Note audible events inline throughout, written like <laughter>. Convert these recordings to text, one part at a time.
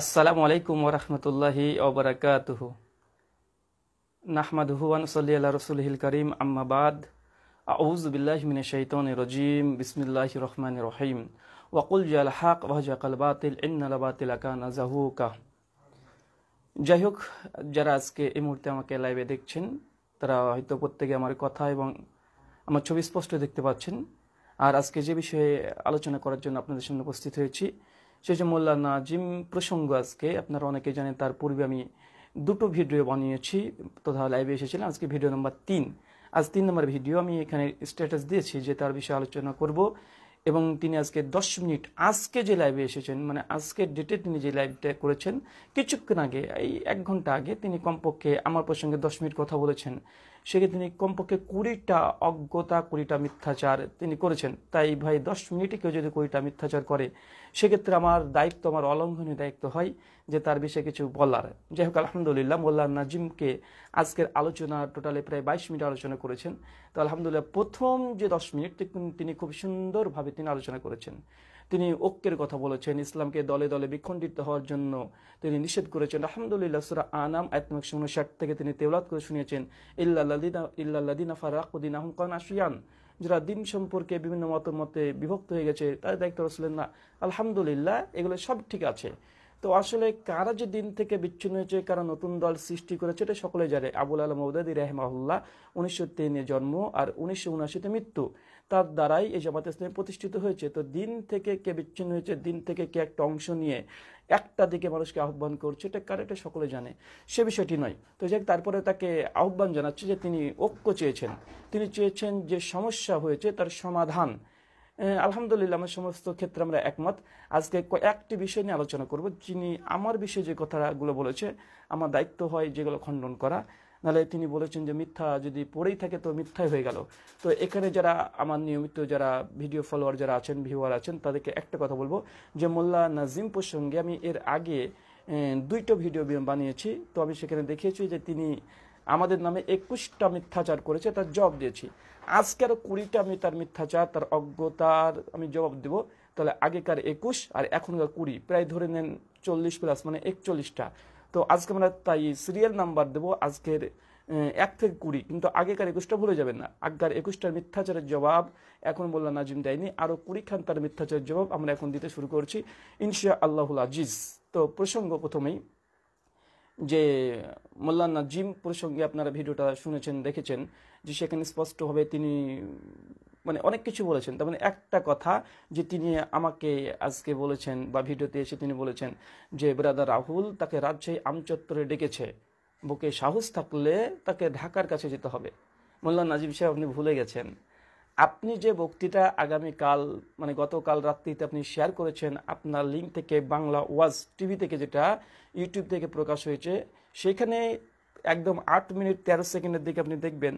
আসসালামু আলাইকুম ওরহমতুল্লাহি ওবরাকাতুহু নাহমাদুহুয়ান সাল্লি আল্লাহ রসুলহিল করিম আম্মাবাদ বিল্লাহ মিন শৈতন রজিম বিসমিল্লাহ রহমান রহিম ওয়াকুল জাল হাক ওয়াজাকাল বাতিল ইন্নালাবাতিল জাহুকা যাই হোক যারা আজকে এই মুহূর্তে আমাকে লাইভে দেখছেন তারা হয়তো প্রত্যেকে আমার কথা এবং আমার ছবি স্পষ্ট দেখতে পাচ্ছেন আর আজকে যে বিষয়ে আলোচনা করার জন্য আপনাদের সামনে উপস্থিত হয়েছি শেষে মোল্লা নাজিম প্রসঙ্গ আজকে আপনারা অনেকে জানেন তার পূর্বে আমি দুটো ভিডিও বানিয়েছি তথা লাইভে এসেছিলাম আজকে ভিডিও নম্বর তিন আজ তিন নম্বর ভিডিও আমি এখানে স্ট্যাটাস দিয়েছি যে তার বিষয়ে আলোচনা করব এবং তিনি আজকে দশ মিনিট আজকে যে লাইভে এসেছেন মানে আজকের ডেটে তিনি যে লাইভটা করেছেন কিছুক্ষণ আগে এই এক ঘন্টা আগে তিনি কমপক্ষে আমার প্রসঙ্গে দশ মিনিট কথা বলেছেন সেক্ষেত্রে তিনি কমপক্ষে কুড়িটা অজ্ঞতা কুড়িটা মিথ্যাচার তিনি করেছেন তাই ভাই দশ মিনিটে কেউ যদি কুড়িটা মিথ্যাচার করে সেক্ষেত্রে আমার দায়িত্ব আমার অলঙ্ঘনীয় দায়িত্ব হয় যে তার বিষয়ে কিছু বলার যাই হোক আলহামদুলিল্লাহ মোল্লা নাজিমকে আজকের আলোচনা টোটালে প্রায় বাইশ মিনিট আলোচনা করেছেন তো আলহামদুলিল্লাহ প্রথম যে দশ মিনিট তিনি খুব সুন্দরভাবে তিনি আলোচনা করেছেন তিনি ঐক্যের কথা বলেছেন ইসলামকে দলে দলে বিখণ্ডিত হওয়ার জন্য তিনি নিষেধ করেছেন আলহামদুলিল্লাহ সুরা আনাম আত্মকশো উনষাট থেকে তিনি তেওলাত করে শুনিয়েছেন ইল্লাদিনা ইল্লাদিনা ফারাকুদ্দিন আহম কান আসিয়ান যারা দিন সম্পর্কে বিভিন্ন মত মতে বিভক্ত হয়ে গেছে তাদের দায়িত্ব রসলেন না আলহামদুলিল্লাহ এগুলো সব ঠিক আছে তো আসলে কারা যে দিন থেকে বিচ্ছিন্ন হয়েছে কারা নতুন দল সৃষ্টি করেছে এটা সকলে জানে আবুল আলম মৌদাদি রেহমাউল্লাহ উনিশশো তিনে জন্ম আর উনিশশো উনআশিতে মৃত্যু তার দ্বারাই এই জামাত ইসলামী প্রতিষ্ঠিত হয়েছে তো দিন থেকে কে বিচ্ছিন্ন হয়েছে দিন থেকে কে একটা অংশ নিয়ে একটা দিকে মানুষকে আহ্বান করছে এটা কার এটা সকলে জানে সে বিষয়টি নয় তো যাই তারপরে তাকে আহ্বান জানাচ্ছে যে তিনি ঐক্য চেয়েছেন তিনি চেয়েছেন যে সমস্যা হয়েছে তার সমাধান আলহামদুলিল্লাহ আমার সমস্ত ক্ষেত্রে আমরা একমত আজকে একটি বিষয় নিয়ে আলোচনা করব যিনি আমার বিষয়ে যে কথাগুলো বলেছে আমার দায়িত্ব হয় যেগুলো খণ্ডন করা নাহলে তিনি বলেছেন যে মিথ্যা যদি পড়েই থাকে তো মিথ্যাই হয়ে গেল তো এখানে যারা আমার নিয়মিত যারা ভিডিও ফলোয়ার যারা আছেন ভিউয়ার আছেন তাদেরকে একটা কথা বলবো যে মোল্লা নাজিম প্রসঙ্গে আমি এর আগে দুইটা ভিডিও বানিয়েছি তো আমি সেখানে দেখিয়েছি যে তিনি আমাদের নামে একুশটা মিথ্যাচার করেছে তার জবাব দিয়েছি আজকে আরও কুড়িটা আমি তার মিথ্যাচার তার অজ্ঞতার আমি জবাব দেব তাহলে আগেকার একুশ আর এখনকার কুড়ি প্রায় ধরে নেন চল্লিশ প্লাস মানে একচল্লিশটা তো আজকে আমরা তাই সিরিয়াল নাম্বার দেবো আজকের এক থেকে কুড়ি কিন্তু আগেকার একুশটা ভুলে যাবেন না আগেকার একুশটার মিথ্যাচারের জবাব এখন বললাম নাজিম দেয়নি আরও কুড়িখান তার মিথ্যাচারের জবাব আমরা এখন দিতে শুরু করছি ইনশিয়া আল্লাহুল আজিজ তো প্রসঙ্গ প্রথমেই যে মোল্লানা নাজিম প্রসঙ্গে আপনারা ভিডিওটা শুনেছেন দেখেছেন যে সেখানে স্পষ্টভাবে তিনি মানে অনেক কিছু বলেছেন তার মানে একটা কথা যে তিনি আমাকে আজকে বলেছেন বা ভিডিওতে এসে তিনি বলেছেন যে ব্রাদার রাহুল তাকে রাজশাহী আমচত্বরে ডেকেছে বুকে সাহস থাকলে তাকে ঢাকার কাছে যেতে হবে মোল্লা নাজিম সাহেব আপনি ভুলে গেছেন আপনি যে বক্তৃতা আগামীকাল মানে গতকাল রাত্রিতে আপনি শেয়ার করেছেন আপনার লিঙ্ক থেকে বাংলা ওয়াজ টিভি থেকে যেটা ইউটিউব থেকে প্রকাশ হয়েছে সেখানে একদম আট মিনিট তেরো সেকেন্ডের দিকে আপনি দেখবেন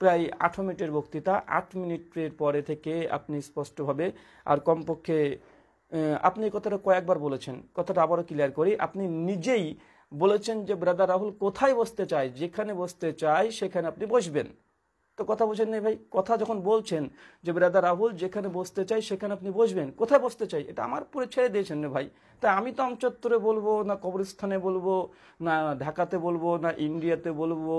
প্রায় আঠারো মিনিটের বক্তৃতা আট মিনিটের পরে থেকে আপনি স্পষ্টভাবে আর কমপক্ষে আপনি কথাটা কয়েকবার বলেছেন কথাটা আবারও ক্লিয়ার করি আপনি নিজেই বলেছেন যে ব্রাদার রাহুল কোথায় বসতে চায় যেখানে বসতে চায় সেখানে আপনি বসবেন তো কথা বোঝেন নাই ভাই কথা যখন বলছেন যে ব্রাদার রাহুল যেখানে বসতে চাই সেখানে আপনি বসবেন কোথায় বসতে চাই এটা আমার পুরো ছেড়ে দিয়েছেন ভাই তা আমি তো আমচত্বরে বলবো না কবরস্থানে বলবো না ঢাকাতে বলবো না ইন্ডিয়াতে বলবো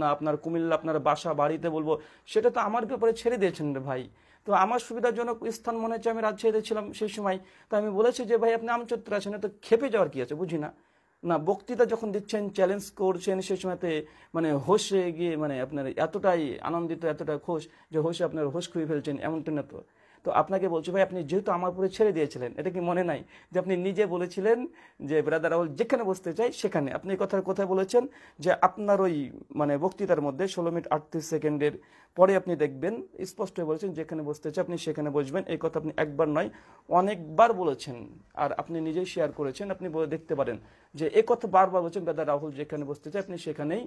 না আপনার কুমিল্লা আপনার বাসা বাড়িতে বলবো সেটা তো আমার ব্যাপারে ছেড়ে দিয়েছেন রে ভাই তো আমার সুবিধাজনক স্থান মনে হচ্ছে আমি রাজশাহীতে ছিলাম সেই সময় তা আমি বলেছি যে ভাই আপনি আমচত্বরে আছেন তো খেপে যাওয়ার কি আছে বুঝি না না বক্তৃতা যখন দিচ্ছেন চ্যালেঞ্জ করছেন সে সময়তে মানে হোসে গিয়ে মানে আপনার এতটাই আনন্দিত এতটা খোশ যে হোসে আপনার হোস খুঁজে ফেলছেন এমনটা না তো তো আপনাকে বলছি ভাই আপনি যেহেতু আমার উপরে ছেড়ে দিয়েছিলেন এটা কি মনে নাই যে আপনি নিজে বলেছিলেন যে ব্রাদার রাহুল যেখানে বসতে চাই সেখানে আপনি কথার কথা বলেছেন যে আপনার ওই মানে বক্তৃতার মধ্যে ষোলো মিনিট আটত্রিশ সেকেন্ডের পরে আপনি দেখবেন স্পষ্ট হয়ে বলেছেন যেখানে বসতে চাই আপনি সেখানে বসবেন এই কথা আপনি একবার নয় অনেকবার বলেছেন আর আপনি নিজেই শেয়ার করেছেন আপনি দেখতে পারেন যে এ কথা বারবার বলছেন ব্রাদার রাহুল যেখানে বসতে চাই আপনি সেখানেই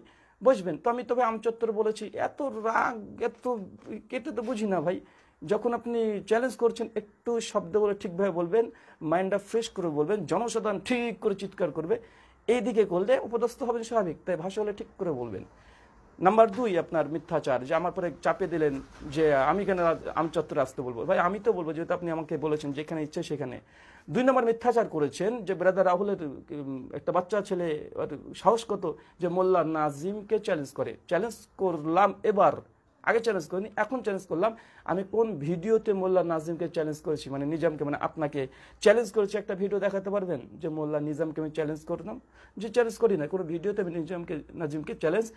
বসবেন তো আমি তবে আমচত্বর বলেছি এত রাগ এত কেটে তো বুঝি না ভাই যখন আপনি চ্যালেঞ্জ করছেন একটু শব্দ বলে ঠিকভাবে বলবেন মাইন্ডটা ফ্রেশ করে বলবেন জনসাধারণ ঠিক করে চিৎকার করবে এই দিকে করলে উপদস্থ হবেন স্বাভাবিক তাই ভাষা হলে ঠিক করে বলবেন নাম্বার দুই আপনার মিথ্যাচার যে আমার পরে চাপে দিলেন যে আমি কেন চত্বরে আসতে বলবো ভাই আমি তো বলবো যেহেতু আপনি আমাকে বলেছেন যেখানে ইচ্ছে সেখানে দুই নম্বর মিথ্যাচার করেছেন যে ব্রাদার রাহুলের একটা বাচ্চা ছেলে সাহস কত যে মোল্লা নাজিমকে চ্যালেঞ্জ করে চ্যালেঞ্জ করলাম এবার আগে চ্যালেঞ্জ করিনি এখন চ্যালেঞ্জ করলাম আমি কোন ভিডিওতে মোল্লা নাজিমকে চ্যালেঞ্জ করেছি মানে নিজামকে মানে আপনাকে চ্যালেঞ্জ করেছি একটা ভিডিও দেখাতে পারবেন যে মোল্লা নিজামকে আমি চ্যালেঞ্জ করলাম যে চ্যালেঞ্জ করি না কোনো ভিডিওতে আমি নিজামকে নাজিমকে চ্যালেঞ্জ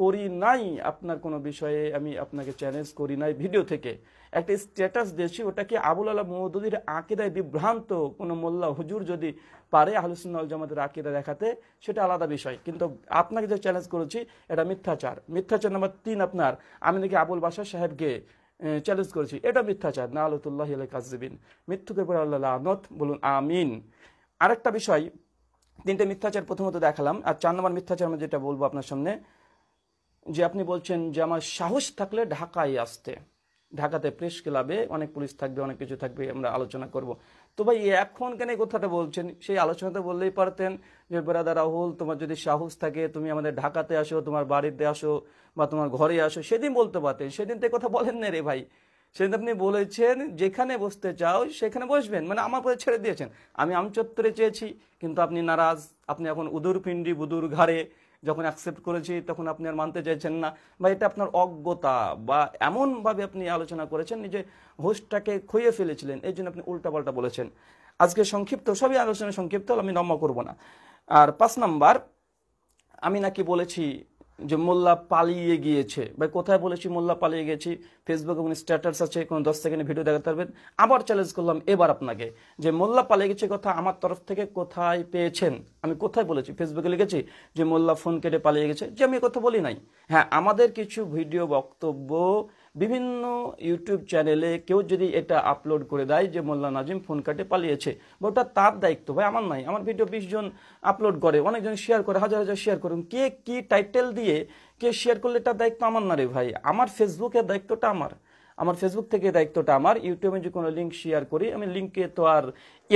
করি নাই আপনার কোনো বিষয়ে আমি আপনাকে চ্যালেঞ্জ করি নাই ভিডিও থেকে একটা স্ট্যাটাস দিয়েছি ওটাকে আবুল আল্লাহ মহদুদির আঁকেদায় বিভ্রান্ত কোনো মোল্লা হুজুর যদি পারে আহলুসুল্লাহ জামাতের আঁকেদা দেখাতে সেটা আলাদা বিষয় কিন্তু আপনাকে যে চ্যালেঞ্জ করেছি এটা মিথ্যাচার মিথ্যাচার নাম্বার তিন আপনার আমি নাকি আবুল বাসা সাহেবকে চ্যালেঞ্জ করেছি এটা মিথ্যাচার না আলতুল্লাহ কাজবিন মৃত্যুকে পরে আল্লাহ আনত বলুন আমিন আরেকটা বিষয় তিনটে মিথ্যাচার প্রথমত দেখালাম আর চার নম্বর মিথ্যাচার আমি যেটা বলবো আপনার সামনে যে আপনি বলছেন যে আমার সাহস থাকলে ঢাকায় আসতে ঢাকাতে প্রেস ক্লাবে অনেক পুলিশ থাকবে অনেক কিছু থাকবে আমরা আলোচনা করব তো ভাই এখন কেন এই কথাটা বলছেন সেই আলোচনাতে বললেই পারতেন যে বেরাদা রাহুল তোমার যদি সাহস থাকে তুমি আমাদের ঢাকাতে আসো তোমার বাড়িতে আসো বা তোমার ঘরে আসো সেদিন বলতে পারতেন সেদিন তো কথা বলেন না রে ভাই সেদিন আপনি বলেছেন যেখানে বসতে চাও সেখানে বসবেন মানে আমার পরে ছেড়ে দিয়েছেন আমি আমচত্বরে চেয়েছি কিন্তু আপনি নারাজ আপনি এখন উদুর পিণ্ডি বুদুর ঘাড়ে যখন অ্যাকসেপ্ট করেছি তখন আপনি আর মানতে চাইছেন না বা এটা আপনার অজ্ঞতা বা এমনভাবে আপনি আলোচনা করেছেন যে হোস্টটাকে খুঁয়ে ফেলেছিলেন এই জন্য আপনি উল্টাপাল্টা বলেছেন আজকে সংক্ষিপ্ত সবই আলোচনা সংক্ষিপ্ত আমি নম্বর করব না আর পাঁচ নাম্বার আমি নাকি বলেছি যে মোল্লা পালিয়ে গিয়েছে বা কোথায় বলেছি মোল্লা পালিয়ে গেছি ফেসবুক এবং স্ট্যাটাস আছে কোনো দশ সেকেন্ডে ভিডিও দেখাতে পারবেন আবার চ্যালেঞ্জ করলাম এবার আপনাকে যে মোল্লা পালিয়ে গেছে কথা আমার তরফ থেকে কোথায় পেয়েছেন আমি কোথায় বলেছি ফেসবুকে লিখেছি যে মোল্লা ফোন কেটে পালিয়ে গেছে যে আমি কথা বলি নাই হ্যাঁ আমাদের কিছু ভিডিও বক্তব্য বিভিন্ন ইউটিউব চ্যানেলে কেউ যদি এটা আপলোড করে দেয় যে মোল্লা নাজিম ফোন কাটে পালিয়েছে বা ওটা তার দায়িত্ব ভাই আমার নাই আমার ভিডিও বিশ জন আপলোড করে অনেকজন শেয়ার করে হাজার হাজার শেয়ার করুন কে কি টাইটেল দিয়ে কে শেয়ার করলে এটা দায়িত্ব আমার না রে ভাই আমার ফেসবুকের দায়িত্বটা আমার আমার ফেসবুক থেকে দায়িত্বটা আমার ইউটিউবে যে কোনো লিঙ্ক শেয়ার করি আমি লিঙ্কে তো আর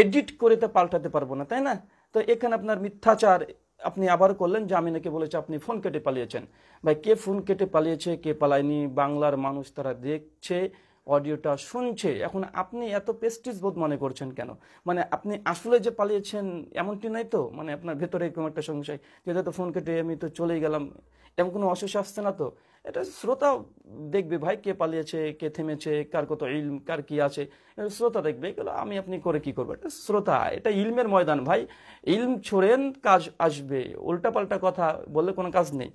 এডিট করে তো পাল্টাতে পারবো না তাই না তো এখানে আপনার মিথ্যাচার আপনি আবার করলেন যে আমি নাকি বলেছে আপনি ফোন কেটে পালিয়েছেন ভাই কে ফোন কেটে পালিয়েছে কে পালায়নি বাংলার মানুষ তারা দেখছে অডিওটা শুনছে এখন আপনি এত পেস্টিস বোধ মনে করছেন কেন মানে আপনি আসলে যে পালিয়েছেন এমনটি নাই তো মানে আপনার ভেতরে এরকম একটা সংশয় যেটা তো ফোন কেটে আমি তো চলেই গেলাম এমন কোনো অশেষ আসছে না তো এটা শ্রোতা দেখবে ভাই কে পালিয়েছে কে থেমেছে কার কত ইল কার কি আছে শ্রোতা দেখবে এগুলো আমি আপনি করে কি করবো এটা শ্রোতা এটা ইলমের ময়দান ভাই ইলম ছড়েন কাজ আসবে উল্টাপাল্টা কথা বললে কোনো কাজ নেই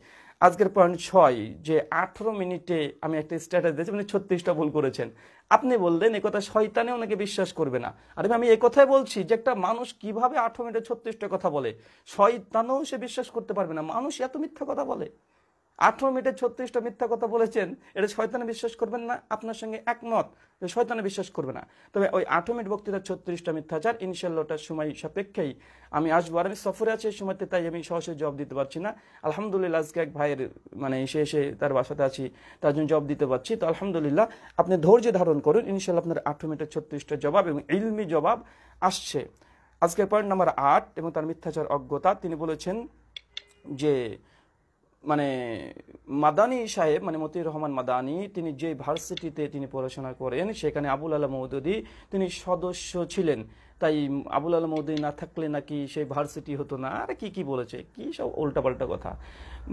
আজকের পয়েন্ট ছয় যে আঠেরো মিনিটে আমি একটা স্ট্যাটাস দিয়েছি মানে ছত্রিশটা ভুল করেছেন আপনি বললেন একথা শয়তানে ওনাকে বিশ্বাস করবে না আরে আমি এই কথাই বলছি যে একটা মানুষ কিভাবে আঠেরো মিনিটে ছত্রিশটা কথা বলে শয়তানেও সে বিশ্বাস করতে পারবে না মানুষ এত মিথ্যা কথা বলে আঠারো মিনিটে ছত্রিশটা মিথ্যা কথা বলেছেন এটা শয়তানে বিশ্বাস করবেন না আপনার সঙ্গে একমত যে শয়তানে বিশ্বাস করবে না তবে ওই আঠারো মিনিট বক্তৃতার ছত্রিশটা মিথ্যাচার ইনশাল্লাহটার সময় সাপেক্ষেই আমি আসবো আর আমি সফরে আছি এই সময়তে তাই আমি সহসে জব দিতে পারছি না আলহামদুলিল্লাহ আজকে এক ভাইয়ের মানে এসে এসে তার বাসাতে আছি তার জন্য জব দিতে পারছি তো আলহামদুলিল্লাহ আপনি ধৈর্য ধারণ করুন ইনশাল্লাহ আপনার আঠারো মিনিটের ছত্রিশটা জবাব এবং ইলমি জবাব আসছে আজকের পয়েন্ট নাম্বার আট এবং তার মিথ্যাচার অজ্ঞতা তিনি বলেছেন যে মানে মাদানি সাহেব মানে মতির রহমান মাদানি তিনি যে ভার্সিটিতে তিনি পড়াশোনা করেন সেখানে আবুল আলম মৌদুদি তিনি সদস্য ছিলেন তাই আবুল আলম না থাকলে নাকি সেই ভার্সিটি হতো না আর কি কি বলেছে কি সব উল্টাপাল্টা কথা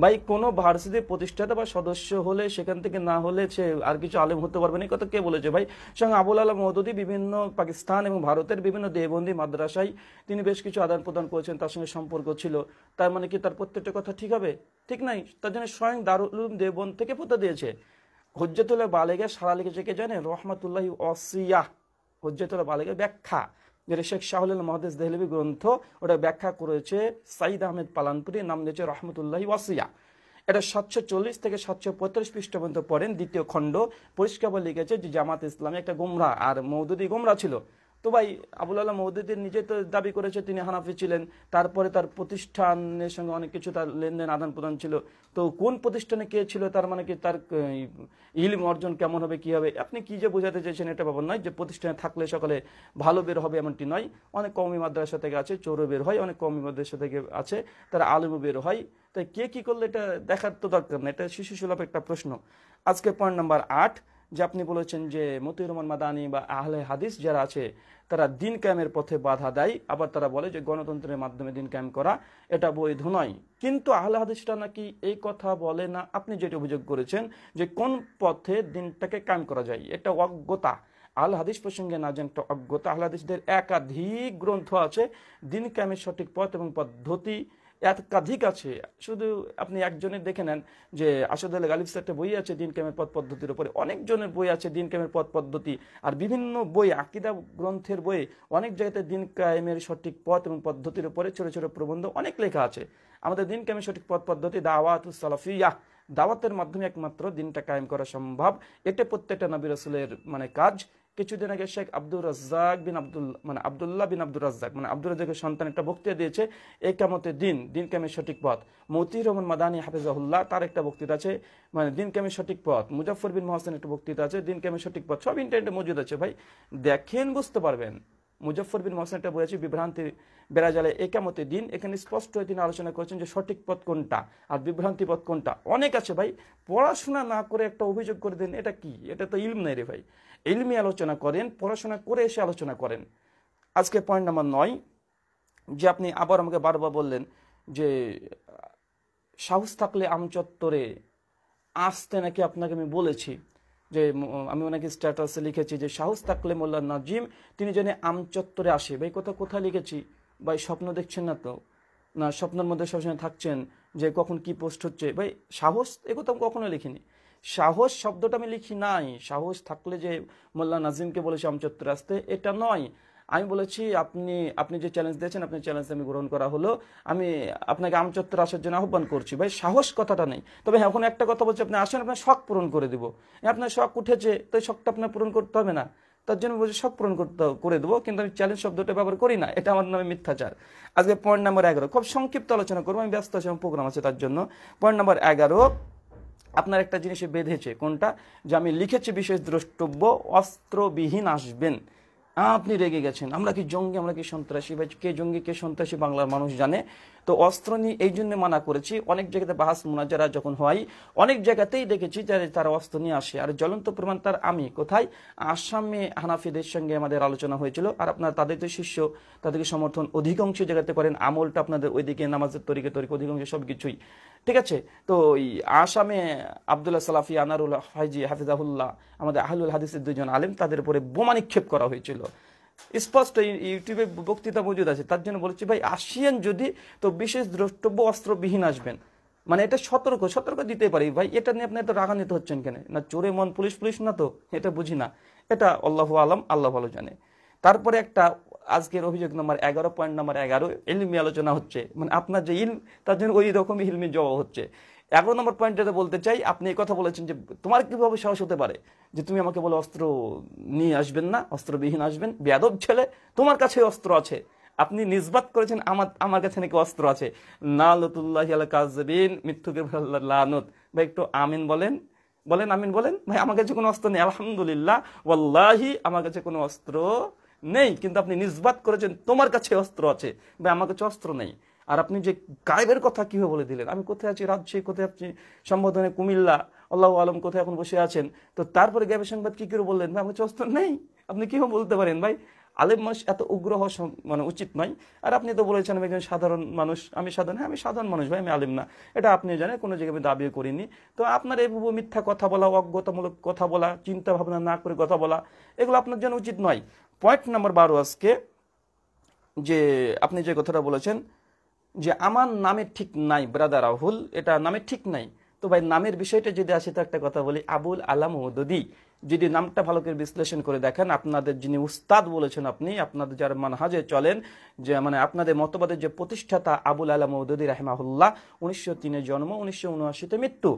ভাই কোনো ভার্সিটির প্রতিষ্ঠাতা বা সদস্য হলে সেখান থেকে না হলে সে আর কিছু আলেম হতে পারবে না কথা কে বলেছে ভাই সঙ্গে আবুল আলম মৌদুদি বিভিন্ন পাকিস্তান এবং ভারতের বিভিন্ন দেহবন্দি মাদ্রাসায় তিনি বেশ কিছু আদান প্রদান করেছেন তার সঙ্গে সম্পর্ক ছিল তার মানে কি তার প্রত্যেকটা কথা ঠিক হবে ঠিক নাই তার জন্য স্বয়ং দারুল দেবন থেকে ফোতা দিয়েছে হজ্জাতুল্লাহ বালেগা সারা লিখেছে কে জানে রহমাতুল্লাহ অসিয়া হজ্জাতুল্লাহ বালেগা ব্যাখ্যা যেটা শেখ শাহুল মহাদেশ দেহলবি গ্রন্থ ওটা ব্যাখ্যা করেছে সাইদ আহমেদ পালানপুরি নাম দিয়েছে রহমতুল্লাহি ওয়াসিয়া এটা সাতশো চল্লিশ থেকে সাতশো পঁয়ত্রিশ পৃষ্ঠ পর্যন্ত পড়েন দ্বিতীয় খণ্ড পরিষ্কার লিখেছে যে জামাত ইসলামে একটা গুমরা আর মৌদুদি গুমরা ছিল তো ভাই আবুল আল্লাহ মহদুদ্দিন নিজে তো দাবি করেছে তিনি হানাফি ছিলেন তারপরে তার প্রতিষ্ঠানের সঙ্গে অনেক কিছু তার লেনদেন আদান প্রদান ছিল তো কোন প্রতিষ্ঠানে কে ছিল তার মানে কি তার ইলিম অর্জন কেমন হবে কি হবে আপনি কি যে বোঝাতে চাইছেন এটা ব্যাপার নয় যে প্রতিষ্ঠানে থাকলে সকালে ভালো বের হবে এমনটি নয় অনেক কমই মাদ্রাসা থেকে আছে চোরও বের হয় অনেক কমই মাদ্রাসা থেকে আছে তারা আলিমও বের হয় তাই কে কী করলে এটা দেখার তো দরকার না এটা শিশু সুলভ একটা প্রশ্ন আজকে পয়েন্ট নাম্বার আট যে আপনি বলেছেন যে মতি রহমান মাদানি বা আহলে হাদিস যারা আছে তারা দিন ক্যামের পথে বাধা দেয় আবার তারা বলে যে গণতন্ত্রের মাধ্যমে দিন ক্যাম করা এটা বৈধ নয় কিন্তু আহলে হাদিসটা নাকি এই কথা বলে না আপনি যেটি অভিযোগ করেছেন যে কোন পথে দিনটাকে কায়েম করা যায় এটা অজ্ঞতা আল হাদিস প্রসঙ্গে না জান একটা অজ্ঞতা আল হাদিসদের একাধিক গ্রন্থ আছে দিন ক্যামের সঠিক পথ এবং পদ্ধতি একাধিক আছে শুধু আপনি একজনের দেখে নেন যে আসাদ আলী গালিব একটা বই আছে দিন ক্যামের পথ পদ্ধতির উপরে অনেকজনের বই আছে দিন ক্যামের পথ পদ্ধতি আর বিভিন্ন বই আকিদা গ্রন্থের বই অনেক জায়গাতে দিন ক্যামের সঠিক পথ এবং পদ্ধতির উপরে ছোট ছোট প্রবন্ধ অনেক লেখা আছে আমাদের দিন ক্যামের সঠিক পথ পদ্ধতি দাওয়াতুস সালাফিয়া দাওয়াতের মাধ্যমে একমাত্র দিনটা কায়েম করা সম্ভব এটা প্রত্যেকটা নবী রসুলের মানে কাজ কিছুদিন আগে শেখ আব্দুল রাজ্জাক বিন আব্দুল মানে আবদুল্লাহ বিন আব্দুল রাজ্জাক মানে আব্দুল রাজ্জাকের সন্তান একটা বক্তৃতা দিয়েছে এই কামতে দিন দিন কামের সঠিক পথ মতি রহমান মাদানী হাফিজাহুল্লাহ তার একটা বক্তৃতা আছে মানে দিন কামের সঠিক পথ মুজাফর বিন মহাসান একটা বক্তৃতা আছে দিন কামের সঠিক পথ সব ইন্টারনেটে মজুদ আছে ভাই দেখেন বুঝতে পারবেন মুজফর বিন মহসান একটা বলেছে বিভ্রান্তির বেড়াজালে একামতে দিন এখানে স্পষ্ট হয়ে তিনি আলোচনা করেছেন যে সঠিক পথ কোনটা আর বিভ্রান্তি পথ কোনটা অনেক আছে ভাই পড়াশোনা না করে একটা অভিযোগ করে দেন এটা কি এটা তো ইলম নাই রে ভাই এলমি আলোচনা করেন পড়াশোনা করে এসে আলোচনা করেন আজকে পয়েন্ট নাম্বার নয় যে আপনি আবার আমাকে বারবার বললেন যে সাহস থাকলে আমচত্বরে আসতে নাকি আপনাকে আমি বলেছি যে আমি ওনাকে স্ট্যাটাসে লিখেছি যে সাহস থাকলে মোল্লা নাজিম তিনি যেন আমচত্বরে আসে বা এই কথা কোথায় লিখেছি ভাই স্বপ্ন দেখছেন না তো না স্বপ্নের মধ্যে সবসময় থাকছেন যে কখন কি পোস্ট হচ্ছে ভাই সাহস এ কথা কখনো লিখিনি সাহস শব্দটা আমি লিখি নাই সাহস থাকলে যে মোল্লা নাজিমকে বলেছিলাম চত্বরে আসতে এটা নয় আমি বলেছি আপনি আপনি যে চ্যালেঞ্জ দিয়েছেন আপনি চ্যালেঞ্জ আমি গ্রহণ করা হলো আমি আপনাকে আমচত্বরে আসার জন্য আহ্বান করছি ভাই সাহস কথাটা নেই তবে হ্যাঁ এখন একটা কথা বলছি আপনি আসেন আপনার শখ পূরণ করে দিব আপনার শখ উঠেছে তো শখটা আপনার পূরণ করতে হবে না তার জন্য বলছি শখ পূরণ করতে করে দেবো কিন্তু আমি চ্যালেঞ্জ শব্দটা ব্যবহার করি না এটা আমার নামে মিথ্যাচার আজকে পয়েন্ট নাম্বার এগারো খুব সংক্ষিপ্ত আলোচনা করবো আমি ব্যস্ত আছি আমার প্রোগ্রাম আছে তার জন্য পয়েন্ট নাম্বার এগারো আপনার একটা জিনিসে বেঁধেছে কোনটা যে আমি লিখেছি বিশেষ দ্রষ্টব্য অস্ত্রবিহীন আসবেন আপনি রেগে গেছেন আমরা কি জঙ্গি আমরা কি সন্ত্রাসী বা কে জঙ্গি কে সন্ত্রাসী বাংলার মানুষ জানে তো অস্ত্র নিয়ে এই জন্য মানা করেছি অনেক জায়গাতে বাহাস মোনাজারা যখন হয় অনেক জায়গাতেই দেখেছি যে তারা অস্ত্র নিয়ে আসে আর জ্বলন্ত প্রমাণ তার আমি কোথায় আসামে হানাফিদের সঙ্গে আমাদের আলোচনা হয়েছিল আর আপনার তাদের তো শিষ্য তাদেরকে সমর্থন অধিকাংশ জায়গাতে করেন আমলটা আপনাদের ওইদিকে নামাজের তরিকে তরিকে অধিকাংশ সব কিছুই ঠিক আছে তো ওই আসামে আবদুল্লাহ সালাফি আনারুল হাইজি হাফিজাহুল্লাহ আমাদের আহলুল হাদিসের দুজন আলেম তাদের উপরে বোমা নিক্ষেপ করা হয়েছিল স্পষ্ট ইউটিউবে বক্তৃতা মজুদ আছে তার জন্য বলেছি ভাই আসিয়েন যদি তো বিশেষ দ্রষ্টব্য অস্ত্রবিহীন আসবেন মানে এটা সতর্ক সতর্ক দিতে পারি ভাই এটা নিয়ে আপনি এত রাগান্বিত হচ্ছেন কেন না চোরে মন পুলিশ পুলিশ না তো এটা বুঝি না এটা আল্লাহ আলম আল্লাহ ভালো জানে তারপরে একটা আজকের অভিযোগ নম্বর এগারো পয়েন্ট নম্বর এগারো ইলমি আলোচনা হচ্ছে মানে আপনার যে ইল তার জন্য ওই রকমই হিলমি জবাব হচ্ছে এগারো নম্বর পয়েন্ট যেটা বলতে চাই আপনি এই কথা বলেছেন যে তোমার কীভাবে সাহস হতে পারে যে তুমি আমাকে বলে অস্ত্র নিয়ে আসবেন না অস্ত্রবিহীন আসবেন বেদব ছেলে তোমার কাছে অস্ত্র আছে আপনি নিজবাত করেছেন আমার আমার কাছে নাকি অস্ত্র আছে না লতুল্লাহ আল কাজবিন মিথ্যুকে লানত বা একটু আমিন বলেন বলেন আমিন বলেন ভাই আমার কাছে কোনো অস্ত্র নেই আলহামদুলিল্লাহ ওল্লাহি আমার কাছে কোনো অস্ত্র নেই কিন্তু আপনি নিজবাত করেছেন তোমার কাছে অস্ত্র আছে ভাই আমার কাছে অস্ত্র নেই আর আপনি যে গায়েবের কথা কীভাবে বলে দিলেন আমি কোথায় আছি রাজশাহী কোথায় আপনি সম্বোধনে কুমিল্লা আল্লাহ আলম কোথায় এখন বসে আছেন তো তারপরে গায়েবের সংবাদ কী করে বললেন ভাই আমার কাছে অস্ত্র নেই আপনি কীভাবে বলতে পারেন ভাই আলেম মানুষ এত উগ্র হওয়া মানে উচিত নয় আর আপনি তো বলেছেন আমি একজন সাধারণ মানুষ আমি সাধারণ হ্যাঁ আমি সাধারণ মানুষ ভাই আমি আলেম না এটা আপনি জানেন কোনো জায়গায় আমি দাবিও করিনি তো আপনার এইভাবে মিথ্যা কথা বলা অজ্ঞতামূলক কথা বলা চিন্তা ভাবনা না করে কথা বলা এগুলো আপনার জন্য উচিত নয় পয়েন্ট নাম্বার বারো আজকে যে আপনি যে কথাটা বলেছেন যে আমার নামে ঠিক নাই ব্রাদার রাহুল এটা নামে ঠিক নাই তো ভাই নামের বিষয়টা যদি আসে তো একটা কথা বলি আবুল আলাম দদি যদি নামটা ভালো করে বিশ্লেষণ করে দেখেন আপনাদের যিনি উস্তাদ বলেছেন আপনি আপনাদের যার মানহাজে চলেন যে মানে আপনাদের মতবাদের যে প্রতিষ্ঠাতা আবুল আলা মৌদুদি রাহমাহুল্লাহ উনিশশো তিনে জন্ম উনিশশো উনআশিতে মৃত্যু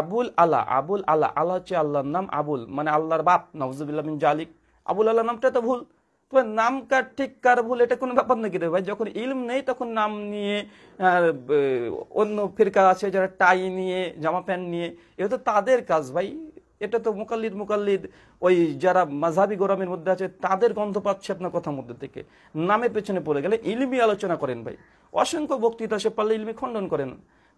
আবুল আলা আবুল আলা আল্লাহ হচ্ছে আল্লাহর নাম আবুল মানে আল্লাহর বাপ নবজুবিল্লাহ জালিক আবুল আল্লাহ নামটা তো ভুল নাম কার ঠিক কার ভুল এটা কোনো ব্যাপার নাকি ভাই যখন ইলম নেই তখন নাম নিয়ে অন্য ফিরকা আছে যারা টাই নিয়ে জামা প্যান্ট নিয়ে এটা তো তাদের কাজ ভাই এটা তো মুকাল্লিদ মুকাল্লিদ ওই যারা মাঝাবি গোরামের মধ্যে আছে তাদের গন্ধ পাচ্ছে আপনার কথার মধ্যে থেকে নামের পেছনে পড়ে গেলে ইলিমি আলোচনা করেন ভাই অসংখ্য বক্তৃতা সে পারলে ইলমি খণ্ডন করেন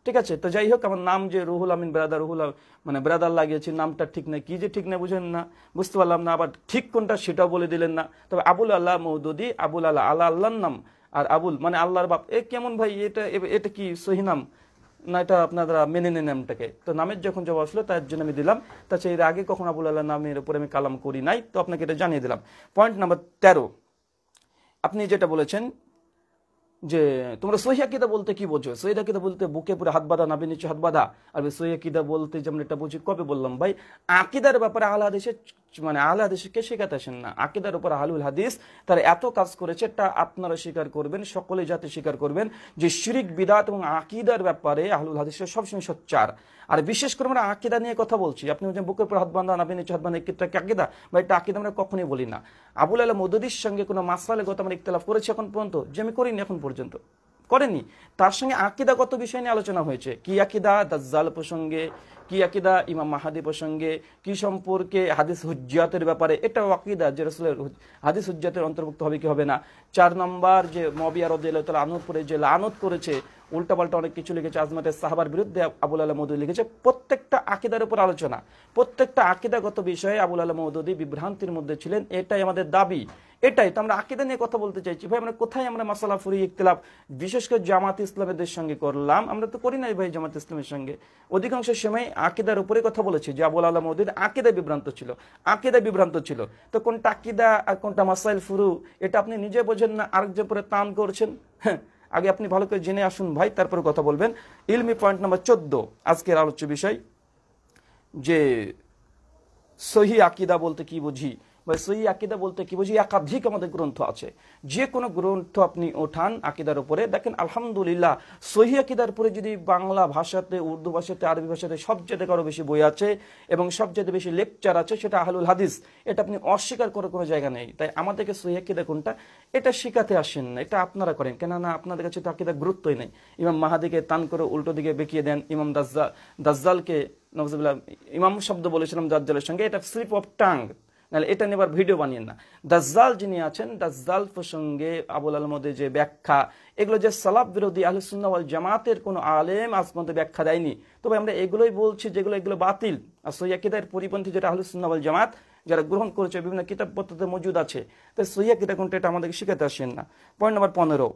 ঠিক আছে তো যাই হোক আমার নাম যে রুহুল আমিন ব্রাদার রুহুল মানে ব্রাদার লাগিয়েছি নামটা ঠিক নেই কি যে ঠিক নেই বুঝেন না বুঝতে পারলাম না আবার ঠিক কোনটা সেটাও বলে দিলেন না তবে আবুল আল্লাহ মৌদুদি আবুল আল্লাহ আল্লাহ আল্লাহর নাম আর আবুল মানে আল্লাহর বাপ এ কেমন ভাই এটা এটা কি সহি নাম না এটা আপনারা মেনে নেন নামটাকে তো নামের যখন জবাব আসলো তার জন্য আমি দিলাম তাছাড়া এর আগে কখন আবুল আল্লাহ নামের উপরে আমি কালাম করি নাই তো আপনাকে এটা জানিয়ে দিলাম পয়েন্ট নাম্বার তেরো আপনি যেটা বলেছেন যে তোমরা সহিয়াকিদা বলতে কি বোঝো সহিদাকিদা বলতে বুকে পুরো হাত বাঁধা নাবি নিচে হাত বাঁধা আর সহিয়াকিদা বলতে যেমন এটা বুঝি কবে বললাম ভাই আকিদার ব্যাপারে আলাদা দেশে মানে হাদিস কে শেখাতে আসেন না আকিদার উপর আহলুল হাদিস তারা এত কাজ করেছে এটা আপনারা স্বীকার করবেন সকলে যাতে স্বীকার করবেন যে শিরিক বিদাত এবং আকিদার ব্যাপারে আহলুল হাদিস সবসময় সচ্চার আর বিশেষ করে আমরা আকিদা নিয়ে কথা বলছি আপনি বলছেন বুকের পর হাত বান্ধা আপনি হাত বান্ধান একটা আকিদা বা এটা আকিদা আমরা কখনোই বলি না আবুল আলম মদুদির সঙ্গে কোনো মাসালে গত আমরা ইতলাফ করেছি এখন পর্যন্ত যে আমি করিনি এখন পর্যন্ত করেনি তার সঙ্গে আকিদাগত বিষয় নিয়ে আলোচনা হয়েছে কি আকিদা দাজ্জাল প্রসঙ্গে কি আকিদা ইমাম মাহাদি প্রসঙ্গে কি সম্পর্কে হাদিস হুজ্জাতের ব্যাপারে এটা আকিদা যে রসুলের হাদিস হুজ্জাতের অন্তর্ভুক্ত হবে কি হবে না চার নম্বর যে মবিয়া রদ্দ আনুর পরে যে লানত করেছে উল্টাপাল্টা অনেক কিছু লিখেছে আজমাতের সাহাবার বিরুদ্ধে আবুল আলম মৌদুদি লিখেছে প্রত্যেকটা আকিদার উপর আলোচনা প্রত্যেকটা আকিদাগত বিষয়ে আবুল আলম মৌদুদি বিভ্রান্তির মধ্যে ছিলেন এটাই আমাদের দাবি এটাই তো আমরা আকিদা নিয়ে কথা বলতে চাইছি ভাই আমরা কোথায় আমরা মশালা ফুরি ইকতলাফ বিশেষ করে জামাত ইসলামের সঙ্গে করলাম আমরা তো করি নাই ভাই জামাত ইসলামের সঙ্গে অধিকাংশ সময় আকিদার উপরে কথা বলেছি যে আবুল আলম মৌদুদ আকিদা বিভ্রান্ত ছিল আকিদা বিভ্রান্ত ছিল তো কোনটা আকিদা আর কোনটা মাসাইল ফুরু এটা আপনি নিজে বোঝেন না আরেকজন পরে তান করছেন হ্যাঁ আগে আপনি ভালো করে জেনে আসুন ভাই তারপরে কথা বলবেন ইলমি পয়েন্ট নাম্বার চোদ্দ আজকের আলোচ্য বিষয় যে সহি আকিদা বলতে কি বুঝি বা সই আকিদা বলতে কি বুঝি একাধিক আমাদের গ্রন্থ আছে যে কোনো গ্রন্থ আপনি ওঠান আকিদার উপরে দেখেন আলহামদুলিল্লাহ সহি আকিদার উপরে যদি বাংলা ভাষাতে উর্দু ভাষাতে আরবি ভাষাতে সবচেয়ে আরও বেশি বই আছে এবং সবচেয়ে বেশি লেকচার আছে সেটা আহলুল হাদিস এটা আপনি অস্বীকার করার কোনো জায়গা নেই তাই আমাদেরকে সহি আকিদা কোনটা এটা শিখাতে আসেন না এটা আপনারা করেন কেননা না আপনাদের কাছে তো আকিদার গুরুত্বই নেই ইমাম মাহাদিকে তান করে উল্টো দিকে বেঁকিয়ে দেন ইমাম দাজ্জা দাজ্জালকে নবজুল্লাহ ইমাম শব্দ বলেছিলাম দাজ্জালের সঙ্গে এটা স্লিপ অফ টাং নাহলে এটা নিয়ে আবার ভিডিও বানিয়েন না দাজ্জাল যিনি আছেন দাজ্জাল প্রসঙ্গে আবুল আলমদের যে ব্যাখ্যা এগুলো যে সালাব বিরোধী আহলুসুল্নাওয়াল জামাতের কোনো আলেম আজ পর্যন্ত ব্যাখ্যা দেয়নি তবে আমরা এগুলোই বলছি যেগুলো এগুলো বাতিল আর সৈয়াকিদার পরিপন্থী যেটা আহলুসুল্নাওয়াল জামাত যারা গ্রহণ করেছে বিভিন্ন কিতাবপত্রতে মজুদ আছে তাই সৈয়া কিতা কোনটা এটা আমাদেরকে শিখাতে আসেন না পয়েন্ট নম্বর পনেরো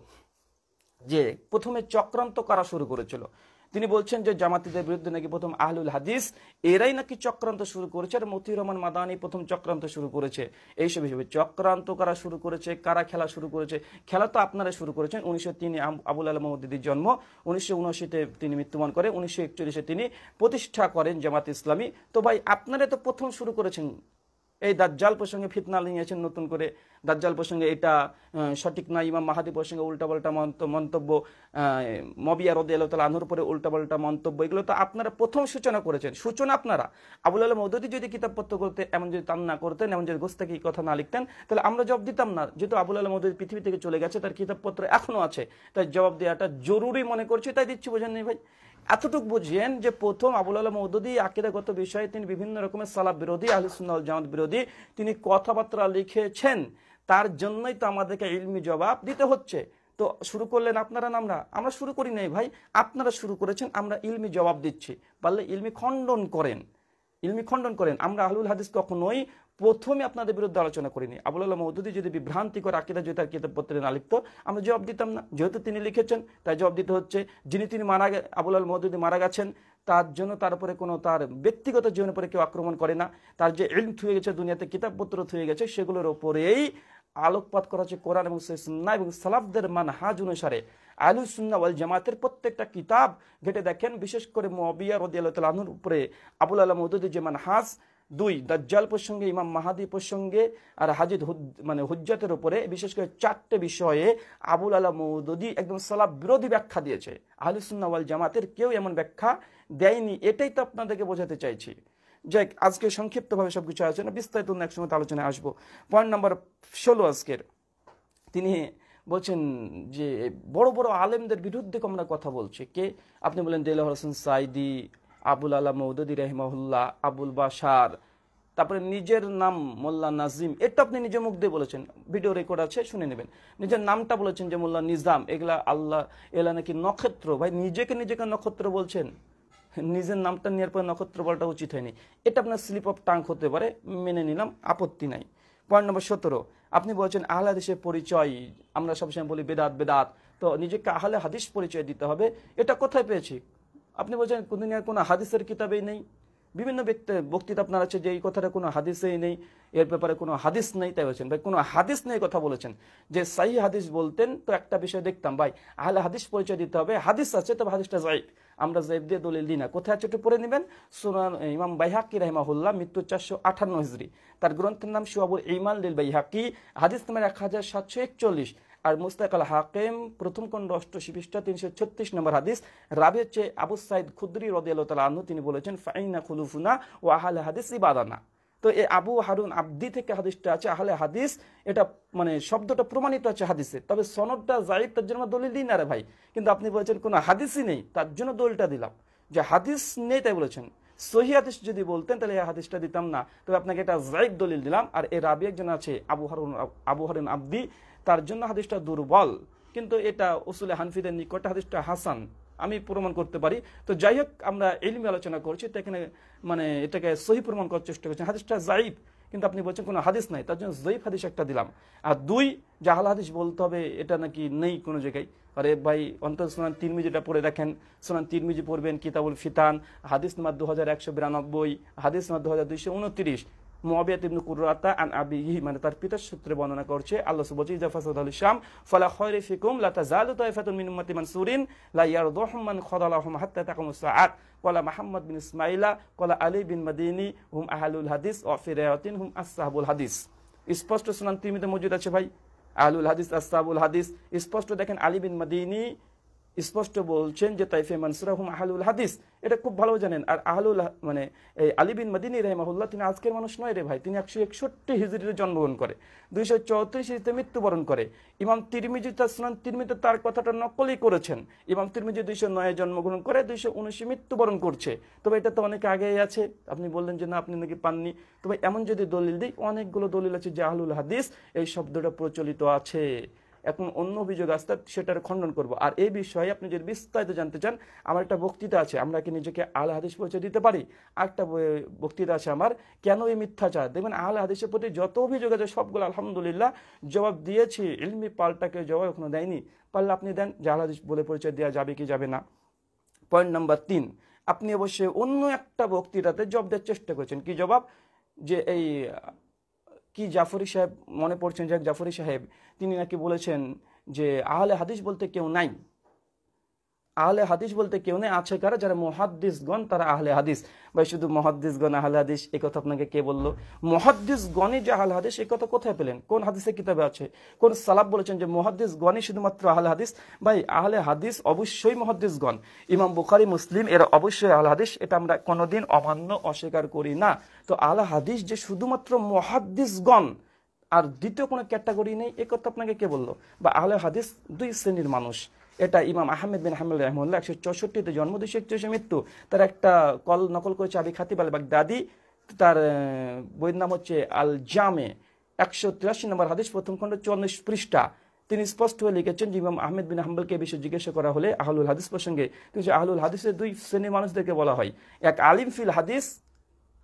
যে প্রথমে চক্রান্ত করা শুরু করেছিল তিনি বলছেন যে জামাতিদের বিরুদ্ধে নাকি প্রথম আহলুল হাদিস এরাই নাকি চক্রান্ত শুরু করেছে আর মতি রহমান মাদানি প্রথম চক্রান্ত শুরু করেছে এইসব হিসেবে চক্রান্ত কারা শুরু করেছে কারা খেলা শুরু করেছে খেলা তো আপনারা শুরু করেছেন উনিশশো তিনে আবুল আলম দিদির জন্ম উনিশশো উনআশিতে তিনি মৃত্যুবরণ করে উনিশশো একচল্লিশে তিনি প্রতিষ্ঠা করেন জামাত ইসলামী তো ভাই আপনারা তো প্রথম শুরু করেছেন এই দাজ্জাল প্রসঙ্গে ফিতনা নিয়েছেন নতুন করে দাজ্জাল প্রসঙ্গে এটা সঠিক না ইমাম মাহাদি প্রসঙ্গে উল্টাপাল্টা মন্তব্য মবিয়া রদে আল্লাহ তালা আনহর পরে উল্টাপাল্টা মন্তব্য এগুলো তো আপনারা প্রথম সূচনা করেছেন সূচনা আপনারা আবুল আলম মদতি যদি কিতাবপত্র করতে এমন যদি তান না করতেন এমন যদি কি কথা না লিখতেন তাহলে আমরা জবাব দিতাম না যেহেতু আবুল আলম মদতি পৃথিবী থেকে চলে গেছে তার কিতাবপত্র এখনও আছে তাই জবাব দেওয়াটা জরুরি মনে করছি তাই দিচ্ছি বোঝেন ভাই এতটুকু বুঝিয়েন যে প্রথম আবুল আলম মৌদুদি আকিরাগত বিষয়ে তিনি বিভিন্ন রকমের সালাব বিরোধী আহলুসুল জামাত বিরোধী তিনি কথাবার্তা লিখেছেন তার জন্যই তো আমাদেরকে ইলমি জবাব দিতে হচ্ছে তো শুরু করলেন আপনারা না আমরা আমরা শুরু করি নাই ভাই আপনারা শুরু করেছেন আমরা ইলমি জবাব দিচ্ছি পারলে ইলমি খণ্ডন করেন ইলমি খণ্ডন করেন আমরা আহলুল হাদিস কখনোই প্রথমে আপনাদের বিরুদ্ধে আলোচনা করিনি আল্লাহ মহদুদি যদি বিভ্রান্তিকর আকিদা যদি তার কিতাবপত্রে না লিখতো আমরা জবাব দিতাম না যেহেতু তিনি লিখেছেন তাই জবাব দিতে হচ্ছে যিনি তিনি মারা আল মহদুদি মারা গেছেন তার জন্য তার উপরে কোনো তার ব্যক্তিগত জীবনের উপরে কেউ আক্রমণ করে না তার যে এলম থুয়ে গেছে দুনিয়াতে কিতাবপত্র থুয়ে গেছে সেগুলোর ওপরেই আলোকপাত করা হচ্ছে কোরআন এবং সুন্না এবং সালাফদের মানহাজ অনুসারে আলুসুন্না ওয়াল জামাতের প্রত্যেকটা কিতাব ঘেটে দেখেন বিশেষ করে মবিয়া রদিয়াল তালাহুর উপরে আবুল আল্লাহ মহদুদ্দির যে মানহাজ দুই দাজ্জাল প্রসঙ্গে ইমাম মাহাদি প্রসঙ্গে আর হাজিদ মানে হুজ্জাতের উপরে বিশেষ করে চারটে বিষয়ে আবুল আলা মৌদি একদম সালাব বিরোধী ব্যাখ্যা দিয়েছে আহলুসুল্না জামাতের কেউ এমন ব্যাখ্যা দেয়নি এটাই তো আপনাদেরকে বোঝাতে চাইছি যাই আজকে সংক্ষিপ্তভাবে সব কিছু আলোচনা বিস্তারিত অন্য একসঙ্গে আলোচনায় আসবো পয়েন্ট নাম্বার ষোলো আজকের তিনি বলছেন যে বড় বড় আলেমদের বিরুদ্ধে আমরা কথা বলছি কে আপনি বলেন দেলা হোসেন সাইদি আবুল আলা মৌদুদি রহমাহুল্লাহ আবুল বাসার তারপরে নিজের নাম মোল্লা নাজিম এটা আপনি নিজের মুখ দিয়ে বলেছেন ভিডিও রেকর্ড আছে শুনে নেবেন নিজের নামটা বলেছেন যে মোল্লা নিজাম এগুলা আল্লাহ এলা নাকি নক্ষত্র ভাই নিজেকে নিজেকে নক্ষত্র বলছেন নিজের নামটা নেওয়ার পরে নক্ষত্র বলাটা উচিত হয়নি এটা আপনার স্লিপ অফ টাং হতে পারে মেনে নিলাম আপত্তি নাই পয়েন্ট নম্বর সতেরো আপনি বলছেন আহলা দেশের পরিচয় আমরা সবসময় বলি বেদাত বেদাত তো নিজেকে আহলে হাদিস পরিচয় দিতে হবে এটা কোথায় পেয়েছি আপনি বলছেন দুনিয়ার কোনো হাদিসের কিতাবেই নেই বিভিন্ন ব্যক্তি বক্তৃতা আপনার আছে যে এই কথাটা কোনো হাদিসেই নেই এর ব্যাপারে কোনো হাদিস নেই তাই বলছেন ভাই কোনো হাদিস নেই কথা বলেছেন যে সাহি হাদিস বলতেন তো একটা বিষয় দেখতাম ভাই আহলে হাদিস পরিচয় দিতে হবে হাদিস আছে তবে হাদিসটা জাইব আমরা জাইব দিয়ে দলিল দিই না কোথায় আছে একটু পড়ে নেবেন সুনান ইমাম বাইহাকি উল্লাহ মৃত্যু চারশো আঠান্ন হিজরি তার গ্রন্থের নাম শিবাবুল ইমান লিল বাইহাকি হাদিস নামের এক হাজার সাতশো একচল্লিশ আর মুস্তাক আল হাকিম প্রথম খণ্ড অষ্ট পৃষ্ঠা তিনশো ছত্রিশ নম্বর হাদিস রাবি হচ্ছে আবু সাইদ খুদ্রি আল্লাহ তালা আহ তিনি বলেছেন ফাইনা খুলুফুনা ও আহলে হাদিস ইবাদানা তো এই আবু হারুন আব্দি থেকে হাদিসটা আছে আহলে হাদিস এটা মানে শব্দটা প্রমাণিত আছে হাদিসে তবে সনদটা জাইদ তার জন্য দলিল দিই না রে ভাই কিন্তু আপনি বলেছেন কোনো হাদিসই নেই তার জন্য দলিলটা দিলাম যে হাদিস নেই তাই বলেছেন সহি হাদিস যদি বলতেন তাহলে এই হাদিসটা দিতাম না তবে আপনাকে এটা জাইদ দলিল দিলাম আর এর আবি একজন আছে আবু হারুন আবু হারুন আব্দি তার জন্য হাদিসটা দুর্বল কিন্তু এটা উসুলে হানফিদের নিকট হাদিসটা হাসান আমি প্রমাণ করতে পারি তো যাই হোক আমরা এলমি আলোচনা করছি তো এখানে মানে এটাকে সহি প্রমাণ করার চেষ্টা করছেন হাদিসটা জাইফ কিন্তু আপনি বলছেন কোনো হাদিস নাই তার জন্য জৈফ হাদিস একটা দিলাম আর দুই জাহাল হাদিস বলতে হবে এটা নাকি নেই কোনো জায়গায় আরে ভাই অন্তত সোনান মিজিটা পড়ে দেখেন সোনান মিজি পড়বেন কিতাবুল ফিতান হাদিস নাম্বার দু হাজার একশো বিরানব্বই হাদিস নাম্বার দু হাজার দুইশো উনত্রিশ মানে তার পিতার সূত্রে বর্ণনা করছে আল্লাহ কলা কলা মাদিনী হুম হাদিস ও হুম হাদিস স্পষ্ট সুনান তিমিতে মজুদ আছে ভাই আহলুল হাদিস আসাবুল হাদিস স্পষ্ট দেখেন আলী বিন মাদিনী স্পষ্ট বলছেন যে তাইফে মানসুরাহুম আহলুল হাদিস এটা খুব ভালো জানেন আর আহলুল মানে এই আলিবিন মদিনী রহমাহুল্লাহ তিনি আজকের মানুষ নয় রে ভাই তিনি একশো একষট্টি হিজড়িতে জন্মগ্রহণ করে দুইশো চৌত্রিশ হিজড়িতে মৃত্যুবরণ করে ইমাম তিরমিজি তাসনান তিরমিতে তার কথাটা নকলই করেছেন ইমাম তিরমিজি দুইশো নয়ে জন্মগ্রহণ করে দুইশো উনিশে মৃত্যুবরণ করছে তবে এটা তো অনেক আগেই আছে আপনি বললেন যে না আপনি নাকি পাননি তবে এমন যদি দলিল দিই অনেকগুলো দলিল আছে যে আহলুল হাদিস এই শব্দটা প্রচলিত আছে এখন অন্য অভিযোগ আসতে সেটার খণ্ডন করব আর এই বিষয়ে আপনি যদি বিস্তারিত জানতে চান আমার একটা বক্তৃতা আছে আমরা কি নিজেকে আল হাদিস পৌঁছে দিতে পারি একটা বক্তৃতা আছে আমার কেন এই মিথ্যাচার দেখবেন আল হাদিসের প্রতি যত অভিযোগ আছে সবগুলো আলহামদুলিল্লাহ জবাব দিয়েছি ইলমি পাল্টাকে জবাব এখনো দেয়নি পারলে আপনি দেন যে আল হাদিস বলে পরিচয় দেওয়া যাবে কি যাবে না পয়েন্ট নাম্বার তিন আপনি অবশ্যই অন্য একটা বক্তৃতাতে জব দেওয়ার চেষ্টা করছেন কি জবাব যে এই কি জাফরি সাহেব মনে পড়ছেন যে জাফরি সাহেব তিনি নাকি বলেছেন যে আহলে হাদিস বলতে কেউ নাই আহলে হাদিস বলতে কেউ নেই আছে কারা যারা মহাদ্দিসগণ তারা আহলে হাদিস ভাই শুধু মহাদ্দিসগণ আহলে হাদিস এ কথা আপনাকে কে বললো মহাদ্দিসগণই যে আহলে হাদিস এ কথা কোথায় পেলেন কোন হাদিসে কিতাবে আছে কোন সালাব বলেছেন যে মহাদ্দিসগণই শুধুমাত্র আহলে হাদিস ভাই আহলে হাদিস অবশ্যই মহাদ্দিসগণ ইমাম বুখারি মুসলিম এরা অবশ্যই আহলে হাদিস এটা আমরা কোনোদিন অমান্য অস্বীকার করি না তো আহলে হাদিস যে শুধুমাত্র মহাদ্দিসগণ আর দ্বিতীয় কোনো ক্যাটাগরি নেই এ কথা আপনাকে কে বললো বা আহলে হাদিস দুই শ্রেণীর মানুষ এটা ইমাম আহমেদ বিন হামল রহমুল্লাহ একশো চৌষট্টিতে জন্ম দুশো একচল্লিশে মৃত্যু তার একটা কল নকল করেছে আবি খাতিব আল দাদি তার বইয়ের নাম হচ্ছে আল জামে একশো তিরাশি নম্বর হাদিস প্রথম খণ্ড চল্লিশ পৃষ্ঠা তিনি স্পষ্ট হয়ে লিখেছেন যে ইমাম আহমেদ বিন হাম্বলকে বিষয়ে জিজ্ঞাসা করা হলে আহলুল হাদিস প্রসঙ্গে কিন্তু আহলুল হাদিসের দুই শ্রেণীর মানুষদেরকে বলা হয় এক আলিম ফিল হাদিস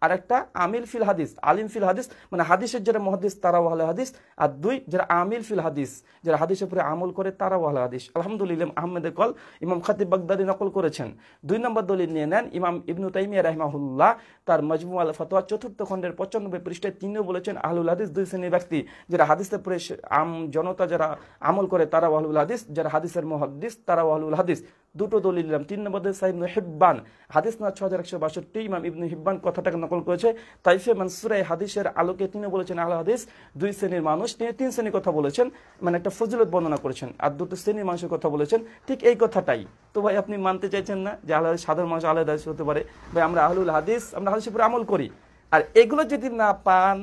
আর একটা আমিল ফিল হাদিস আলিম ফিল হাদিস মানে হাদিসের যারা মহাদিস তারা আহলে হাদিস আর দুই যারা আমিল ফিল হাদিস যারা হাদিসের উপরে আমল করে তারা আহলে হাদিস আলহামদুলিল্লাহ আহমেদের কল ইমাম খাতিব বাগদাদি নকল করেছেন দুই নম্বর দলিল নিয়ে নেন ইমাম ইবনু তাইমিয়া রহমাহুল্লাহ তার মজমু আল ফতোয়া চতুর্থ খণ্ডের পঁচানব্বই পৃষ্ঠায় তিনিও বলেছেন আহলুল হাদিস দুই শ্রেণীর ব্যক্তি যারা হাদিসের উপরে আম জনতা যারা আমল করে তারা আহলুল হাদিস যারা হাদিসের মহাদিস তারা আহলুল হাদিস দুটো দলিল নিলাম তিন নম্বর দিয়েছে হিব্বান হাদিস না ছ হাজার একশো বাষট্টি ইমাম ইবনু হিব্বান কথাটাকে নকল করেছে তাইফে মানসুরাই এই হাদিসের আলোকে তিনি বলেছেন আল হাদিস দুই শ্রেণীর মানুষ তিনি তিন শ্রেণীর কথা বলেছেন মানে একটা ফজিলত বর্ণনা করেছেন আর দুটো শ্রেণীর মানুষের কথা বলেছেন ঠিক এই কথাটাই তো ভাই আপনি মানতে চাইছেন না যে আল্লাহ সাধারণ মানুষ আল্লাহ হাদিস হতে পারে ভাই আমরা আহলুল হাদিস আমরা হাদিসের উপরে আমল করি আর এগুলো যদি না পান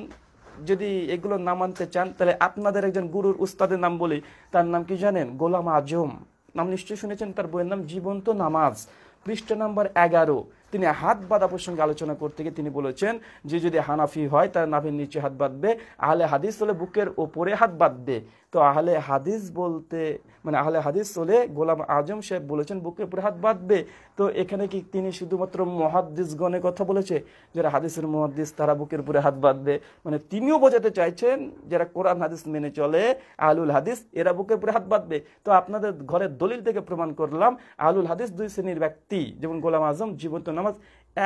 যদি এগুলো না মানতে চান তাহলে আপনাদের একজন গুরুর উস্তাদের নাম বলি তার নাম কি জানেন গোলাম আজম নাম নিশ্চয়ই শুনেছেন তার বইয়ের নাম জীবন্ত নামাজ পৃষ্ঠা নাম্বার এগারো তিনি হাত বাঁধা প্রসঙ্গে আলোচনা করতে গিয়ে তিনি বলেছেন যে যদি হানাফি হয় তার নাভির নিচে হাত বাঁধবে আহলে হাদিস হলে বুকের ওপরে হাত বাঁধবে তো আহলে হাদিস বলতে মানে আহলে হাদিস চলে গোলাম আজম সাহেব বলেছেন বুকে উপরে হাত বাঁধবে তো এখানে কি তিনি শুধুমাত্র মহাদ্দিসগণের কথা বলেছে যারা হাদিসের মহাদ্দিস তারা বুকের উপরে হাত বাঁধবে মানে তিনিও বোঝাতে চাইছেন যারা কোরআন হাদিস মেনে চলে আলুল হাদিস এরা বুকের উপরে হাত বাঁধবে তো আপনাদের ঘরের দলিল থেকে প্রমাণ করলাম আলুল হাদিস দুই শ্রেণীর ব্যক্তি যেমন গোলাম আজম জীবন্ত নামাজ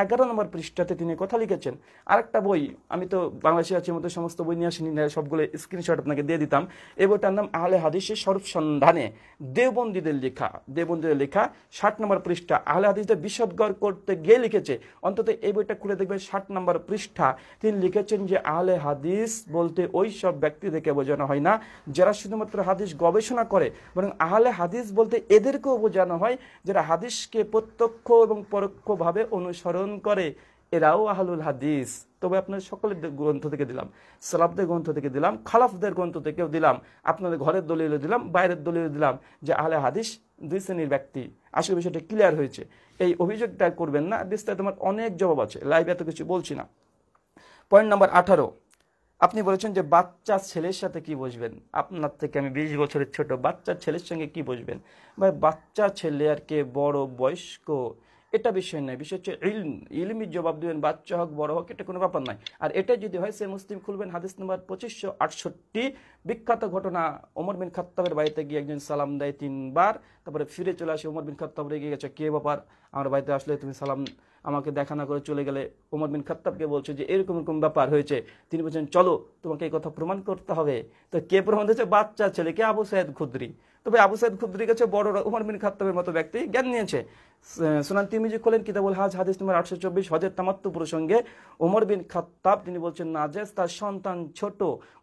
এগারো নম্বর পৃষ্ঠাতে তিনি কথা লিখেছেন আরেকটা বই আমি তো বাংলাদেশে আছি মতো সমস্ত বই নিয়ে আসিনি সবগুলো স্ক্রিনশট আপনাকে দিয়ে দিতাম এই বইটার নাম আহলে হাদিসের স্বরূপ সন্ধানে দেবন্দীদের লেখা দেবন্দীদের লেখা ষাট নম্বর পৃষ্ঠা আহলে হাদিসদের বিশদগর করতে গিয়ে লিখেছে অন্তত এই বইটা খুলে দেখবে ষাট নম্বর পৃষ্ঠা তিনি লিখেছেন যে আহলে হাদিস বলতে ওই সব ব্যক্তিদেরকে বোঝানো হয় না যারা শুধুমাত্র হাদিস গবেষণা করে বরং আহলে হাদিস বলতে এদেরকেও বোঝানো হয় যারা হাদিসকে প্রত্যক্ষ এবং পরোক্ষভাবে অনুসরণ ধারণ করে এরাও আহলুল হাদিস তবে আপনার সকলের গ্রন্থ থেকে দিলাম সালাবদের গ্রন্থ থেকে দিলাম খালাফদের গ্রন্থ থেকেও দিলাম আপনাদের ঘরের দলিল দিলাম বাইরের দলিল দিলাম যে আহলে হাদিস দুই শ্রেণীর ব্যক্তি আসলে বিষয়টা ক্লিয়ার হয়েছে এই অভিযোগটা করবেন না বিস্তারিত আমার অনেক জবাব আছে লাইভ এত কিছু বলছি না পয়েন্ট নাম্বার আঠারো আপনি বলেছেন যে বাচ্চা ছেলের সাথে কি বসবেন আপনার থেকে আমি বিশ বছরের ছোট বাচ্চা ছেলের সঙ্গে কি বসবেন ভাই বাচ্চা ছেলে আর কে বড় বয়স্ক এটা বিষয় নয় বিষয় হচ্ছে ইল ইলমির জবাব দেবেন বাচ্চা হোক বড় হোক এটা কোনো ব্যাপার নয় আর এটা যদি হয় সে মুসলিম খুলবেন হাদিস নম্বর পঁচিশশো আটষট্টি বিখ্যাত ঘটনা ওমর বিন খাত্তাবের বাড়িতে গিয়ে একজন সালাম দেয় তিনবার তারপরে ফিরে চলে আসে ওমর বিন খাত্তাবরে গিয়ে গেছে কে ব্যাপার আমার বাড়িতে আসলে তুমি সালাম আমাকে দেখা না করে চলে গেলে ওমর বিন খাত্তাবকে বলছে যে এরকম এরকম ব্যাপার হয়েছে তিনি বলছেন চলো তোমাকে এই কথা প্রমাণ করতে হবে তো কে প্রমাণ হচ্ছে বাচ্চা ছেলে কে আবু সাহেদ খুদ্রি তবে আবু সাইদ খুদ্রির কাছে বড় উমর বিন খাত্তাবের মতো ব্যক্তি জ্ঞান নিয়েছে সুনান তিমিজি খোলেন কিতাবুল হাজ হাদিস নম্বর আটশো চব্বিশ হজের তামাত্ম প্রসঙ্গে ওমর বিন খাত্তাব তিনি বলছেন নাজেজ তার সন্তান ছোট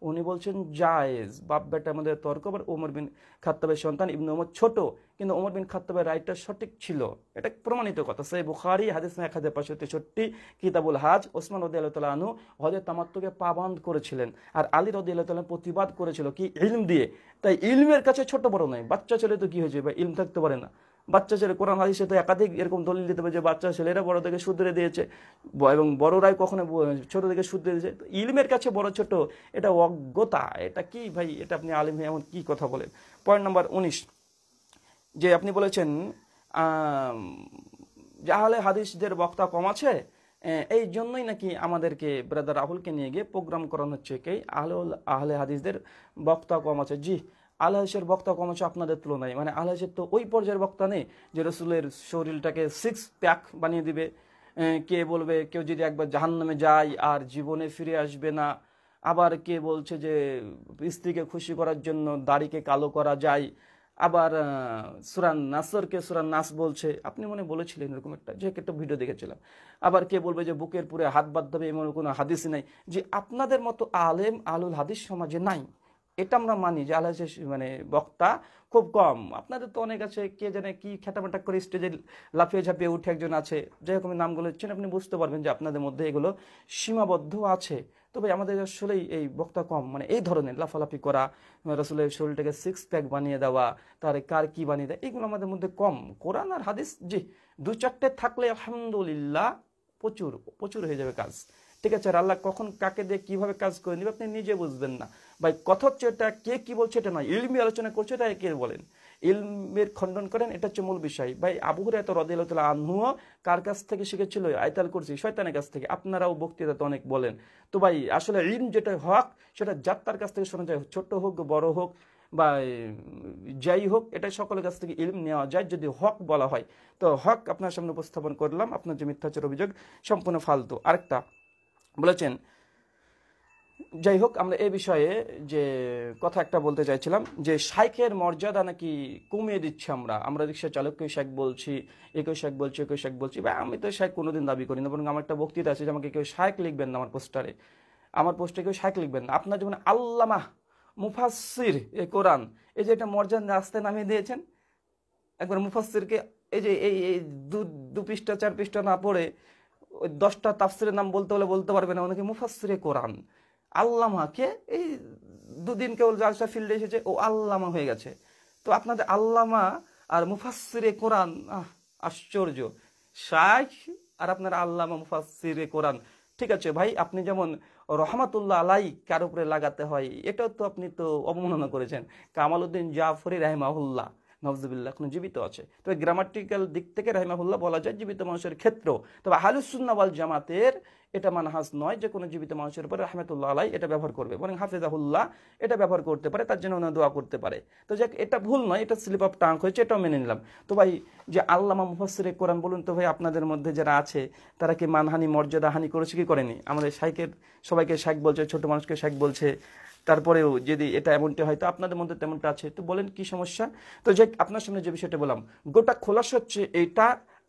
উনি বলছেন জায়েজ বাপ বেটা আমাদের তর্ক বা ওমর বিন খাত্তাবের সন্তান ইবনু ওমর ছোট কিন্তু ওমর বিন খাত্তাবের রায়টা সঠিক ছিল এটা প্রমাণিত কথা সেই বুখারি হাদিস এক হাজার পাঁচশো তেষট্টি কিতাবুল হাজ ওসমান রদি আল্লাহ আনু হজের তামাত্মকে পাবন্দ করেছিলেন আর আলী রদি আল্লাহ প্রতিবাদ করেছিল কি ইলম দিয়ে তাই ইলমের কাছে ছোট বড় নয় বাচ্চা ছেলে তো কী হয়েছে বা ইলম থাকতে পারে না বাচ্চা ছেলে কোরআন হাদিসে তো একাধিক এরকম দলিল দিতে পারে যে বাচ্চা ছেলেরা বড় থেকে শুধরে দিয়েছে এবং বড়রাই কখনো ছোট থেকে শুধরে দিয়েছে ইলমের কাছে বড় ছোট এটা অজ্ঞতা এটা কি ভাই এটা আপনি আলিম এমন কি কথা বলেন পয়েন্ট নাম্বার উনিশ যে আপনি বলেছেন জাহালে হাদিসদের বক্তা কম আছে এই জন্যই নাকি আমাদেরকে ব্রাদার রাহুলকে নিয়ে গিয়ে প্রোগ্রাম করানো হচ্ছে কে আহলে আহলে হাদিসদের বক্তা কম আছে জি আলহাসের বক্তা কম আছে আপনাদের তুলনায় মানে আলহাসের তো ওই পর্যায়ের বক্তা নেই যে রসুলের শরীরটাকে সিক্স প্যাক বানিয়ে দিবে কে বলবে কেউ যদি একবার জাহান্নামে যায় আর জীবনে ফিরে আসবে না আবার কে বলছে যে স্ত্রীকে খুশি করার জন্য দাড়িকে কালো করা যায় আবার সুরান নাসরকে সুরান নাস বলছে আপনি মনে বলেছিলেন এরকম একটা যে একটা ভিডিও দেখেছিলাম আবার কে বলবে যে বুকের পুরে হাত দেবে এমন কোনো হাদিসই নাই যে আপনাদের মতো আলেম আলুল হাদিস সমাজে নাই এটা আমরা মানি যে আল্লাহ মানে বক্তা খুব কম আপনাদের তো অনেক আছে কে জানে কি খেটামাটা করে স্টেজে লাফিয়ে ঝাঁপিয়ে উঠে একজন আছে যেরকম নামগুলো হচ্ছেন আপনি বুঝতে পারবেন যে আপনাদের মধ্যে এগুলো সীমাবদ্ধ আছে তবে আমাদের আসলেই এই বক্তা কম মানে এই ধরনের লাফালাফি করা রসুলের শরীরটাকে সিক্স প্যাক বানিয়ে দেওয়া তার কার কি বানিয়ে দেওয়া এগুলো আমাদের মধ্যে কম কোরআন আর হাদিস জি দু চারটে থাকলে আলহামদুলিল্লাহ প্রচুর প্রচুর হয়ে যাবে কাজ ঠিক আছে আর আল্লাহ কখন কাকে দিয়ে কিভাবে কাজ করে নেবে আপনি নিজে বুঝবেন না ভাই কথা হচ্ছে এটা কে কি বলছে এটা নয় ইলমি আলোচনা করছে এটা কে বলেন ইলমের খণ্ডন করেন এটা হচ্ছে মূল বিষয় ভাই আবু হুরায়রা রদিয়াল্লাহু আনহুও কার কাছ থেকে শিখেছিল আয়তাল করছি শয়তানের কাছ থেকে আপনারাও বক্তৃতাতে অনেক বলেন তো ভাই আসলে ইলম যেটা হক সেটা যাত্রার কাছ থেকে শোনা যায় ছোট হোক বড় হোক বা যাই হোক এটা সকলের কাছ থেকে ইলম নেওয়া যায় যদি হক বলা হয় তো হক আপনার সামনে উপস্থাপন করলাম আপনার যে মিথ্যাচার অভিযোগ সম্পূর্ণ ফালতু আরেকটা বলেছেন যাই হোক আমরা এ বিষয়ে যে কথা একটা বলতে চাইছিলাম যে শাইখের মর্যাদা নাকি কমিয়ে দিচ্ছে আমরা আমরা রিক্সা চালককে শেখ বলছি একই শেখ বলছি একই শেখ বলছি বা আমি তো শেখ কোনোদিন দাবি করি না বরং আমার একটা বক্তৃতা আছে যে আমাকে কেউ শেখ লিখবেন না আমার পোস্টারে আমার পোস্টে কেউ শেখ লিখবেন না আপনার যেমন আল্লামা মুফাসির এ কোরআন এই যে একটা মর্যাদা আসতে নামিয়ে দিয়েছেন একবার মুফাসিরকে এই যে এই এই দু দু পৃষ্ঠা চার পৃষ্ঠা না পড়ে ওই দশটা তাফসিরের নাম বলতে হলে বলতে পারবে না অনেকে মুফাসিরে কোরআন আল্লামাকে এই দুদিন কেবল জালসা ফিল্ডে এসেছে ও আল্লামা হয়ে গেছে তো আপনাদের আল্লামা আর মুফাসিরে কোরআন আশ্চর্য শাহ আর আপনার আল্লামা মুফাসিরে কোরআন ঠিক আছে ভাই আপনি যেমন রহমাতুল্লাহ আলাই কার উপরে লাগাতে হয় এটাও তো আপনি তো অবমাননা করেছেন কামালউদ্দিন জাফরি রাহমাহুল্লাহ নফজবিল্লা এখনো জীবিত আছে তবে গ্রামাটিক্যাল দিক থেকে রাহিমাহুল্লাহ বলা যায় জীবিত মানুষের ক্ষেত্রেও তবে আহলুসুন্নাওয়াল জামাতের এটা মানহাজ নয় যে কোনো জীবিত মানুষের উপর রহমতুল্লাহ আলাই এটা ব্যবহার করবে বরং হাফিজাহুল্লাহ এটা ব্যবহার করতে পারে তার জন্য ওনার দোয়া করতে পারে তো যাক এটা ভুল নয় এটা স্লিপ অফ টাঙ্ক হয়েছে এটাও মেনে নিলাম তো ভাই যে আল্লামা মুফাসিরে কোরআন বলুন তো ভাই আপনাদের মধ্যে যারা আছে তারা কি মানহানি মর্যাদা হানি করেছে কি করেনি আমাদের শাইকের সবাইকে শাইক বলছে ছোট মানুষকে শাইক বলছে তারপরেও যদি এটা এমনটা হয়তো আপনাদের মধ্যে তেমনটা আছে তো বলেন কি সমস্যা তো যাই আপনার সামনে যে বিষয়টা বললাম গোটা খোলাস হচ্ছে এটা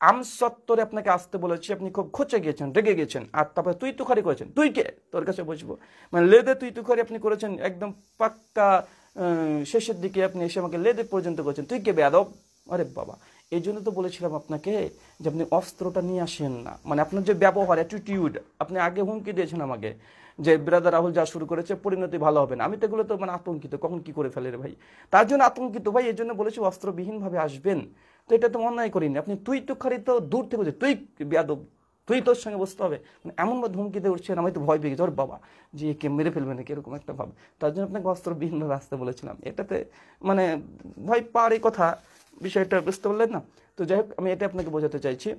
আমসত্তরে আপনাকে আসতে বলেছি আপনি খুব খোঁচে গিয়েছেন রেগে গেছেন আর তারপরে তুই তুখারি করেছেন তুই কে তোর কাছে বসবো মানে লেদে তুই তুখারি আপনি করেছেন একদম পাক্কা শেষের দিকে আপনি এসে আমাকে লেদে পর্যন্ত করেছেন তুই কে বেদব আরে বাবা এই জন্য তো বলেছিলাম আপনাকে যে আপনি অস্ত্রটা নিয়ে আসেন না মানে আপনার যে ব্যবহার অ্যাটিটিউড আপনি আগে হুমকি দিয়েছেন আমাকে যে ব্রাদার রাহুল যা শুরু করেছে পরিণতি ভালো হবে না আমি তো এগুলো তো মানে আতঙ্কিত কখন কি করে ফেলে রে ভাই তার জন্য আতঙ্কিত ভাই এই জন্য বলেছি অস্ত্রবিহীনভাবে আসবেন তো এটা তো অন্যায় করিনি আপনি তুই তো তো দূর থেকে বলছে তুই বেয়াদব তুই তোর সঙ্গে বসতে হবে মানে এমনভাবে ধমকিতে উঠছেন আমি তো ভয় পেয়ে গেছি ওর বাবা যে একে মেরে ফেলবে নাকি এরকম একটা ভাব তার জন্য আপনাকে অস্ত্রবিহীনভাবে আসতে বলেছিলাম এটাতে মানে ভয় পাওয়ার এই কথা বিষয়টা বুঝতে পারলেন না তো যাই হোক আমি এটা আপনাকে বোঝাতে চাইছি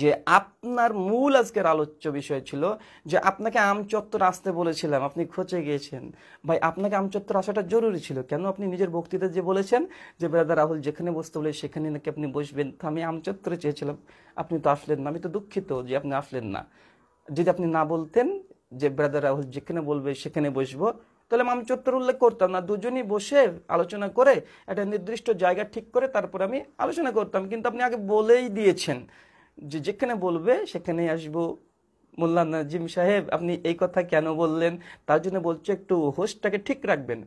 যে আপনার মূল আজকের আলোচ্য বিষয় ছিল যে আপনাকে আমচত্বর আসতে বলেছিলাম আপনি খোঁচে গিয়েছেন ভাই আপনাকে আমচত্বর আসাটা জরুরি ছিল কেন আপনি নিজের বক্তৃতা যে বলেছেন যে ব্রাদার রাহুল যেখানে বসতে বলে সেখানে নাকি আপনি বসবেন তো আমি আমচত্বরে চেয়েছিলাম আপনি তো আসলেন না আমি তো দুঃখিত যে আপনি আসলেন না যদি আপনি না বলতেন যে ব্রাদার রাহুল যেখানে বলবে সেখানে বসবো তাহলে আমি চত্বর উল্লেখ করতাম না দুজনই বসে আলোচনা করে একটা নির্দিষ্ট জায়গা ঠিক করে তারপর আমি আলোচনা করতাম কিন্তু আপনি আগে বলেই দিয়েছেন যে যেখানে বলবে সেখানেই আসবো মোল্লা নাজিম সাহেব আপনি এই কথা কেন বললেন তার জন্য বলছে একটু হোসটাকে ঠিক রাখবেন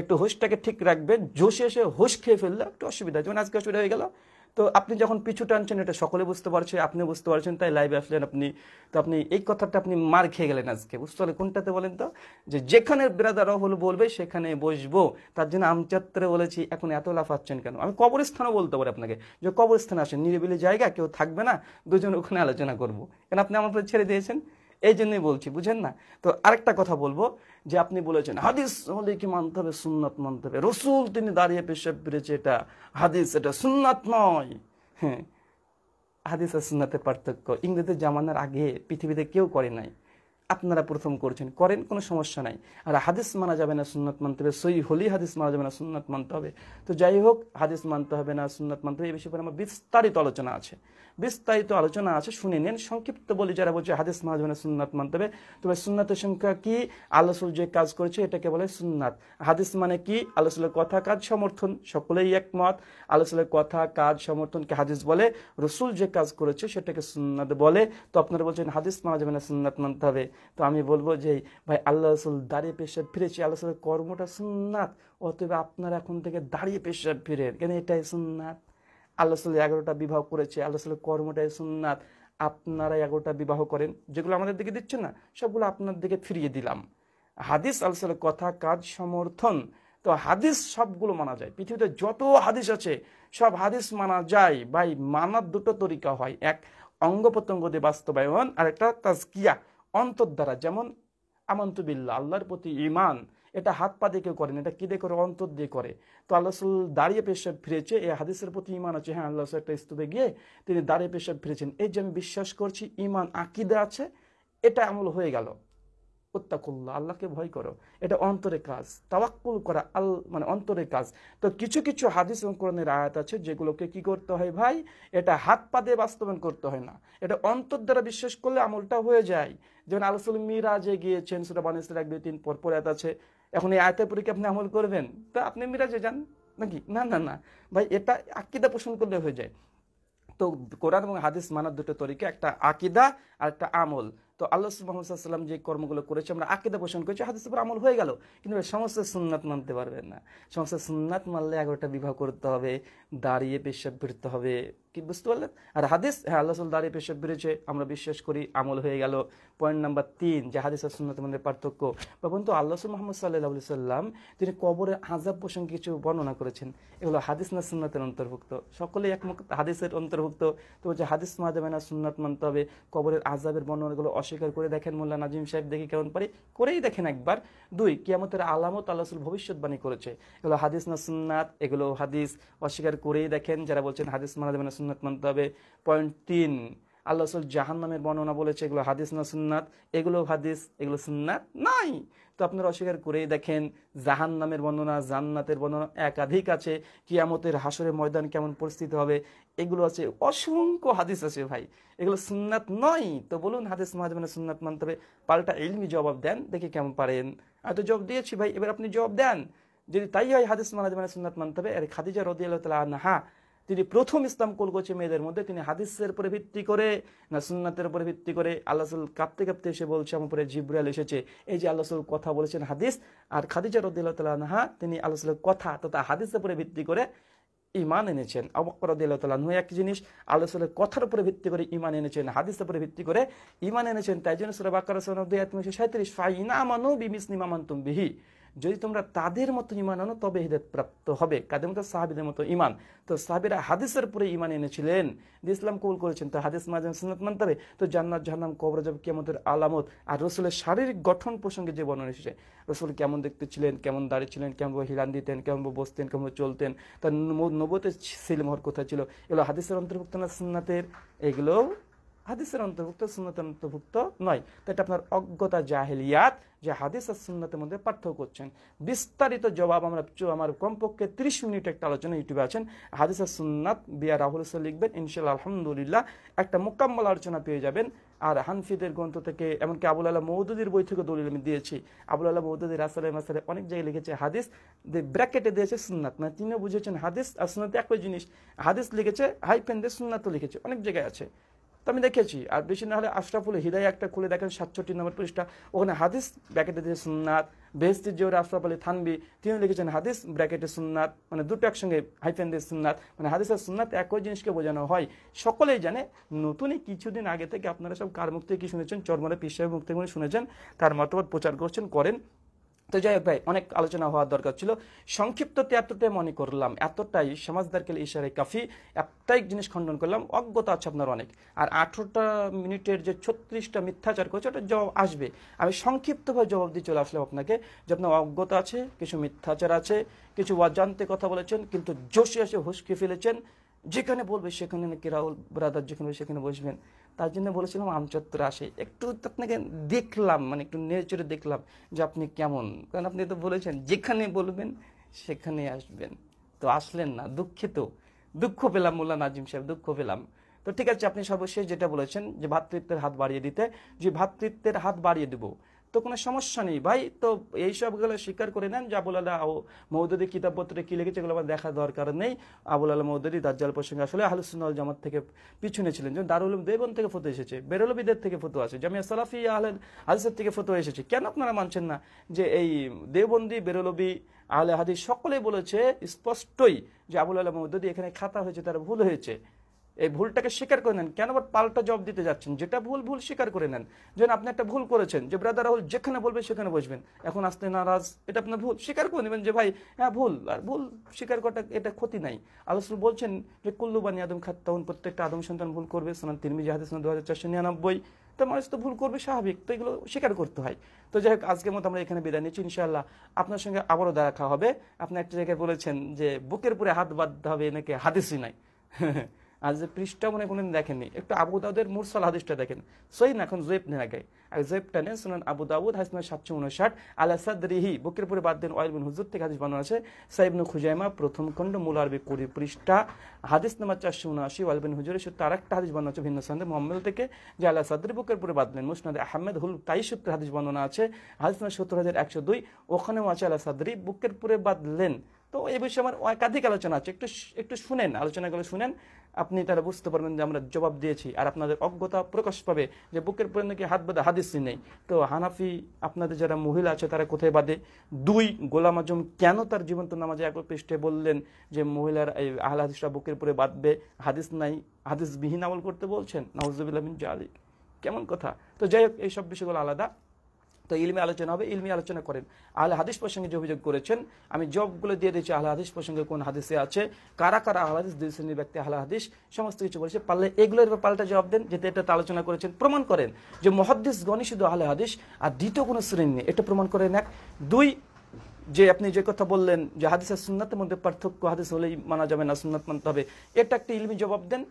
একটু হোসটাকে ঠিক রাখবেন জোশে এসে হোস খেয়ে ফেললে একটু অসুবিধা যেমন আজকে অসুবিধা হয়ে গেল তো আপনি যখন পিছু টানছেন এটা সকলে বুঝতে পারছে আপনি বুঝতে পারছেন তাই লাইভে আসলেন আপনি তো আপনি এই কথাটা আপনি মার খেয়ে গেলেন আজকে বুঝতে পারলে কোনটাতে বলেন তো যে যেখানে বেরাদার হল বলবে সেখানে বসবো তার জন্য আমচাত্রে বলেছি এখন এত লাফাচ্ছেন কেন আমি কবরস্থানও বলতে পারি আপনাকে যে কবরস্থানে আসেন নিরিবিলি জায়গা কেউ থাকবে না দুজন ওখানে আলোচনা করবো কেন আপনি আমার ছেড়ে দিয়েছেন এই জন্যই বলছি বুঝেন না তো আরেকটা কথা বলবো যে আপনি বলেছেন হাদিস হলে কি মানতে হবে সুন্নাত মানতে হবে রসুল তিনি দাঁড়িয়ে পেশাব বেড়েছে এটা হাদিস এটা সুন্নাত নয় হ্যাঁ হাদিস আর সুন্নাতের পার্থক্য ইংরেজের জামানার আগে পৃথিবীতে কেউ করে নাই আপনারা প্রথম করছেন করেন কোনো সমস্যা নাই আর হাদিস মানা যাবে না সুন্নাত মানতে হবে সই হলেই হাদিস মানা যাবে না সুন্নাত মানতে হবে তো যাই হোক হাদিস মানতে হবে না সুন্নাত মানতে হবে এই বিষয়ে আমার বিস্তারিত আলোচনা আছে বিস্তারিত আলোচনা আছে শুনে নিন সংক্ষিপ্ত বলে যারা বলছে হাদিস মাহাজনে সুননাথ মানতে হবে তবে সুননাথের সংখ্যা কি আল্লাহসুল যে কাজ করেছে এটাকে বলে সুননাথ হাদিস মানে কি আল্লাহসুলের কথা কাজ সমর্থন সকলেই একমত আল্লাহসুলের কথা কাজ সমর্থনকে হাদিস বলে রসুল যে কাজ করেছে সেটাকে সুননাথ বলে তো আপনারা বলছেন হাদিস মাহাজনে সুননাথ মানতে হবে তো আমি বলবো যে ভাই আল্লাহ রসুল দাঁড়িয়ে পেশাব ফিরেছি আল্লাহ কর্মটা সুন্নাত অতএব আপনারা এখন থেকে দাঁড়িয়ে পেশাব ফিরেন কেন এটাই সুননাথ আল্লাহ সাল্লাহ এগারোটা বিবাহ করেছে আল্লাহ সাল্লাহ কর্মটাই সুন্নাত আপনারা এগারোটা বিবাহ করেন যেগুলো আমাদের দিকে দিচ্ছেন না সবগুলো আপনার দিকে ফিরিয়ে দিলাম হাদিস সাল্লাহ কথা কাজ সমর্থন তো হাদিস সবগুলো মানা যায় পৃথিবীতে যত হাদিস আছে সব হাদিস মানা যায় ভাই মানার দুটো তরিকা হয় এক অঙ্গ প্রত্যঙ্গ দিয়ে বাস্তবায়ন আর একটা তাজকিয়া অন্তর দ্বারা যেমন আমন্তবিল্লা আল্লাহর প্রতি ইমান এটা হাত পা দিয়ে কেউ করেন এটা কী দিয়ে করে অন্তর দিয়ে করে তো আল্লাহ রসুল দাঁড়িয়ে পেশাব ফিরেছে এই হাদিসের প্রতি ইমান আছে হ্যাঁ আল্লাহ একটা স্তূপে গিয়ে তিনি দাঁড়িয়ে পেশাব ফিরেছেন এই যে আমি বিশ্বাস করছি ইমান আকিদে আছে এটা আমল হয়ে গেল উত্তাকুল্লা আল্লাহকে ভয় করো এটা অন্তরে কাজ তাওয়াক্কুল করা আল মানে অন্তরে কাজ তো কিছু কিছু হাদিস অঙ্করণের আয়াত আছে যেগুলোকে কি করতে হয় ভাই এটা হাত পা দিয়ে বাস্তবায়ন করতে হয় না এটা অন্তর দ্বারা বিশ্বাস করলে আমলটা হয়ে যায় যেমন আলসুল মিরাজে গিয়েছেন সেটা বানিসের এক দুই তিন পর পর আছে এখন এই আয়তের পরীক্ষা আপনি আমল করবেন তা আপনি মিরাজে যান নাকি না না না ভাই এটা আকিদা পোষণ করলে হয়ে যায় তো কোরআন এবং হাদিস মানার দুটো তরিকা একটা আকিদা আর একটা আমল তো আল্লাহ মোহাম্মদাম যে কর্মগুলো করেছে আমরা আকিদা পোষণ করেছি হাদিস উপর আমল হয়ে গেল কিন্তু সমস্ত সুন্নাত মানতে পারবেন না সমস্ত সুন্নাত মানলে এগারোটা বিবাহ করতে হবে দাঁড়িয়ে পেশাব ফিরতে হবে কি বুঝতে পারলেন আর হাদিস হ্যাঁ আল্লাহ সাল দাঁড়ি পেশাব বেড়েছে আমরা বিশ্বাস করি আমল হয়ে গেল পয়েন্ট নাম্বার তিন যে হাদিস আর মধ্যে পার্থক্য বা বন্ধু আল্লাহ মোহাম্মদ সাল্লাহ সাল্লাম তিনি কবরের আজাব প্রসঙ্গে কিছু বর্ণনা করেছেন এগুলো হাদিস না সুন্নতের অন্তর্ভুক্ত সকলে একমুখ হাদিসের অন্তর্ভুক্ত তো যে হাদিস মানা যাবে না সুন্নাত মানতে হবে কবরের আজাবের বর্ণনাগুলো অস্বীকার করে দেখেন মোল্লা নাজিম সাহেব দেখি কেমন পারি করেই দেখেন একবার দুই কিয়ামতের আলামত আল্লাহ ভবিষ্যৎবাণী করেছে এগুলো হাদিস না সুন্নাত এগুলো হাদিস অস্বীকার করেই দেখেন যারা বলছেন হাদিস মানা যাবে না সুন্নাত মানতে হবে পয়েন্ট তিন আল্লাহ রসুল জাহান নামের বর্ণনা বলেছে এগুলো হাদিস না সুন্নাত এগুলো হাদিস এগুলো সুন্নাত নাই তো আপনারা অস্বীকার করেই দেখেন জাহান নামের বর্ণনা জান্নাতের বর্ণনা একাধিক আছে কিয়ামতের হাসরের ময়দান কেমন পরিস্থিতি হবে এগুলো আছে অসংখ্য হাদিস আছে ভাই এগুলো সুন্নাত নয় তো বলুন হাদিস মহাজমানে সুন্নাত মানতে হবে পাল্টা এলমি জবাব দেন দেখি কেমন পারেন আমি তো জবাব দিয়েছি ভাই এবার আপনি জবাব দেন যদি তাই হয় হাদিস মহাজমানে সুন্নাত মানতে হবে আর খাদিজা রদি আল্লাহ তালা নাহা তিনি প্রথম ইসলাম কোল করছে মেয়েদের মধ্যে তিনি হাদিসের উপরে ভিত্তি করে না সুন্নাতের উপরে ভিত্তি করে আল্লাহ কাঁপতে কাঁপতে এসে বলছে আমার উপরে জিব্রাইল এসেছে এই যে আল্লাহ কথা বলেছেন হাদিস আর খাদিজা রদিল্লাহ তালাহা তিনি আল্লাহ কথা তথা হাদিসের উপরে ভিত্তি করে ইমান এনেছেন অবকর আবকরাদু এক জিনিস আল্লাহ কথার উপরে ভিত্তি করে ইমান এনেছেন হাদিসের উপরে ভিত্তি করে ইমান এনেছেন তাই জন্য সুরাবাকার সাঁত্রিশ ফাইনা মানু বিমিস নিমামান তুম বিহি যদি তোমরা তাদের মতো ইমান আনো তবে হৃদয় প্রাপ্ত হবে কাদের মতো সাহাবিদের মতো ইমান তো সাহাবিরা হাদিসের পরে ইমান এনেছিলেন যে ইসলাম কবুল করেছেন তো হাদিস মাজান সুনাত মানতে হবে তো জান্নাত জাহান্নাম কবরাজব কেমতের আলামত আর রসুলের শারীরিক গঠন প্রসঙ্গে যে বর্ণনা এসেছে রসুল কেমন দেখতে ছিলেন কেমন দাঁড়িয়ে ছিলেন কেমন হিলান দিতেন কেমন বসতেন কেমন চলতেন তার নবতে সিলমোহর কোথায় ছিল এগুলো হাদিসের অন্তর্ভুক্ত না সুন্নাতের এগুলোও হাদিসের অন্তর্ভুক্ত সুন্নতের অন্তর্ভুক্ত নয় তো এটা আপনার অজ্ঞতা জাহেলিয়াত যে হাদিস আর সুন্নতের মধ্যে পার্থক্য করছেন বিস্তারিত জবাব আমরা আমার কমপক্ষে ত্রিশ মিনিট একটা আলোচনা ইউটিউবে আছেন হাদিস আর সুন্নাত বিয়া রাহুল লিখবেন ইনশাল্লাহ আলহামদুলিল্লাহ একটা মোকাম্মল আলোচনা পেয়ে যাবেন আর হানফিদের গ্রন্থ থেকে এমনকি আবুল আল্লাহ মৌদুদির বই থেকে দলিল আমি দিয়েছি আবুল আল্লাহ মৌদুদি রাসালে মাসালে অনেক জায়গায় লিখেছে হাদিস ব্র্যাকেটে দিয়েছে সুন্নাত মানে তিনিও বুঝেছেন হাদিস আর সুন্নাত একই জিনিস হাদিস লিখেছে হাইপেন সুন্নাতও লিখেছে অনেক জায়গায় আছে তো আমি দেখেছি আর বেশি না হলে আশরাফুল হৃদয় একটা খুলে দেখেন সাতষট্টি নম্বর পৃষ্ঠা ওখানে হাদিস ব্র্যাকেটে দিয়ে সুন্নাত বেহস্তির জোর আশরাফ আলী থানবি তিনি লিখেছেন হাদিস ব্র্যাকেটে সুন্নাত মানে দুটো একসঙ্গে হাইফেন দিয়ে সুন্নাত মানে হাদিসের সুন্নাত একই জিনিসকে বোঝানো হয় সকলেই জানে নতুনই কিছুদিন আগে থেকে আপনারা সব কার মুখ থেকে কি শুনেছেন চরমারে পিসাহের মুখ থেকে শুনেছেন তার মতামত প্রচার করছেন করেন তো যাই হোক ভাই অনেক আলোচনা হওয়ার দরকার ছিল সংক্ষিপ্ততে এতটাই মনে করলাম এতটাই সমাজদারকে ইশারে কাফি একটাই জিনিস খণ্ডন করলাম অজ্ঞতা আছে আপনার অনেক আর আঠেরোটা মিনিটের যে ছত্রিশটা মিথ্যাচার করছে ওটা জবাব আসবে আমি সংক্ষিপ্তভাবে জবাব দিয়ে চলে আসলাম আপনাকে যে আপনার অজ্ঞতা আছে কিছু মিথ্যাচার আছে কিছু অজান্তে কথা বলেছেন কিন্তু জোশে আসে হুসকে ফেলেছেন যেখানে বলবে সেখানে নাকি রাহুল ব্রাদার যেখানে সেখানে বসবেন তার জন্য বলেছিলাম আমচত্বরে আসে একটু আপনাকে দেখলাম মানে একটু নেচরে দেখলাম যে আপনি কেমন কারণ আপনি তো বলেছেন যেখানে বলবেন সেখানে আসবেন তো আসলেন না দুঃখিত দুঃখ পেলাম মোল্লা নাজিম সাহেব দুঃখ পেলাম তো ঠিক আছে আপনি সর্বশেষ যেটা বলেছেন যে ভাতৃত্বের হাত বাড়িয়ে দিতে যে ভাতৃত্বের হাত বাড়িয়ে দেবো তো কোনো সমস্যা নেই ভাই তো এই সবগুলো স্বীকার করে নেন যে আবুল আল্লাহ মৌদুদি কিতাবপত্রে কী লিখেছে এগুলো আমার দেখা দরকার নেই আবুল আল্লাহ মৌদুদি দাজ্জাল প্রসঙ্গে আসলে আহলুসুল্লাহ জামাত থেকে পিছনে ছিলেন যেমন দারুল দেবন থেকে ফতো এসেছে বেরলবিদের থেকে ফতো আছে জামিয়া সালাফি আহলেন আলসের থেকে ফতো এসেছে কেন আপনারা মানছেন না যে এই দেবন্দি বেরলবি আহলে হাদি সকলে বলেছে স্পষ্টই যে আবুল আল্লাহ মৌদুদি এখানে খাতা হয়েছে তার ভুল হয়েছে এই ভুলটাকে স্বীকার করে নেন কেন আবার পাল্টা জবাব দিতে যাচ্ছেন যেটা ভুল ভুল স্বীকার করে নেন যেন আপনি একটা ভুল করেছেন যে ব্রাদার রাহুল যেখানে বলবে সেখানে বসবেন এখন আসতে নারাজ এটা আপনার ভুল স্বীকার করে নেবেন যে ভাই হ্যাঁ ভুল আর ভুল স্বীকার করাটা এটা ক্ষতি নাই আলোচনা বলছেন যে কুল্লুবানি আদম খাত তখন প্রত্যেকটা আদম সন্তান ভুল করবে সোনান তিরমি জাহাদ সোনা দু হাজার চারশো নিরানব্বই তো মানুষ তো ভুল করবে স্বাভাবিক তো এগুলো স্বীকার করতে হয় তো যাই হোক আজকের মতো আমরা এখানে বিদায় নিচ্ছি ইনশাআল্লাহ আপনার সঙ্গে আবারও দেখা হবে আপনি একটা জায়গায় বলেছেন যে বুকের পরে হাত বাঁধতে হবে এনেকে হাদিসই নাই <laughs> আর যে পৃষ্ঠা মনে কোনোদিন দেখেননি একটু আবু দাউদের মুরসাল হাদিসটা দেখেন সই না এখন জৈব নেন গায়ে আর জৈবটা নেন শুনেন আবু দাউদ হাদিস সাতশো উনষাট আলা সাদরিহি বুকের পরে বাদ দেন অয়েল বিন হুজুর থেকে হাদিস বানানো আছে সাইবনু খুজাইমা প্রথম খণ্ড মূল আরবি কুড়ি পৃষ্ঠা হাদিস নম্বর চারশো উনআশি অয়েল বিন হুজুরের সূত্রে আর একটা হাদিস বানানো আছে ভিন্ন সন্দে মোহাম্মদ থেকে যে আলা সাদরি বুকের পরে বাদ দেন মুসনাদ আহমেদ হুল তাই সূত্রে হাদিস বর্ণনা আছে হাদিস নম্বর সত্তর হাজার একশো দুই ওখানেও আছে আলা সাদরি বুকের পরে বাদলেন তো এই বিষয়ে আমার একাধিক আলোচনা আছে একটু একটু শুনেন আলোচনাগুলো শুনেন আপনি তারা বুঝতে পারবেন যে আমরা জবাব দিয়েছি আর আপনাদের অজ্ঞতা প্রকাশ পাবে যে বুকের পরে নাকি হাত বাদে হাদিসি নেই তো হানাফি আপনাদের যারা মহিলা আছে তারা কোথায় বাদে দুই গোলাম আজম কেন তার জীবন্ত নামাজে এক পৃষ্ঠে বললেন যে মহিলার এই আহলা হাদিসরা বুকের পরে বাঁধবে হাদিস নাই বিহীন আমল করতে বলছেন নওয়াজ মিন জালিক কেমন কথা তো যাই হোক এইসব বিষয়গুলো আলাদা তো ইলমি আলোচনা হবে ইলমি আলোচনা করেন আহলে হাদিস প্রসঙ্গে যে অভিযোগ করেছেন আমি জবগুলো দিয়ে দিয়েছি আহলে হাদিস প্রসঙ্গে কোন হাদিসে আছে কারা কারা আহ হাদিস দুই শ্রেণীর ব্যক্তি আহলে হাদিস সমস্ত কিছু বলেছে পারলে এগুলোর পাল্টা জবাব দেন যেতে এটা আলোচনা করেছেন প্রমাণ করেন যে মহাদিস গণি শুধু আহলে হাদিস আর দ্বিতীয় কোনো শ্রেণী নেই এটা প্রমাণ করেন এক দুই যে আপনি যে কথা বললেন যে হাদিসের সুন্নাতের মধ্যে পার্থক্য হাদিস হলেই মানা যাবে না সুন্নাত মানতে হবে এটা একটা ইলমি জবাব দেন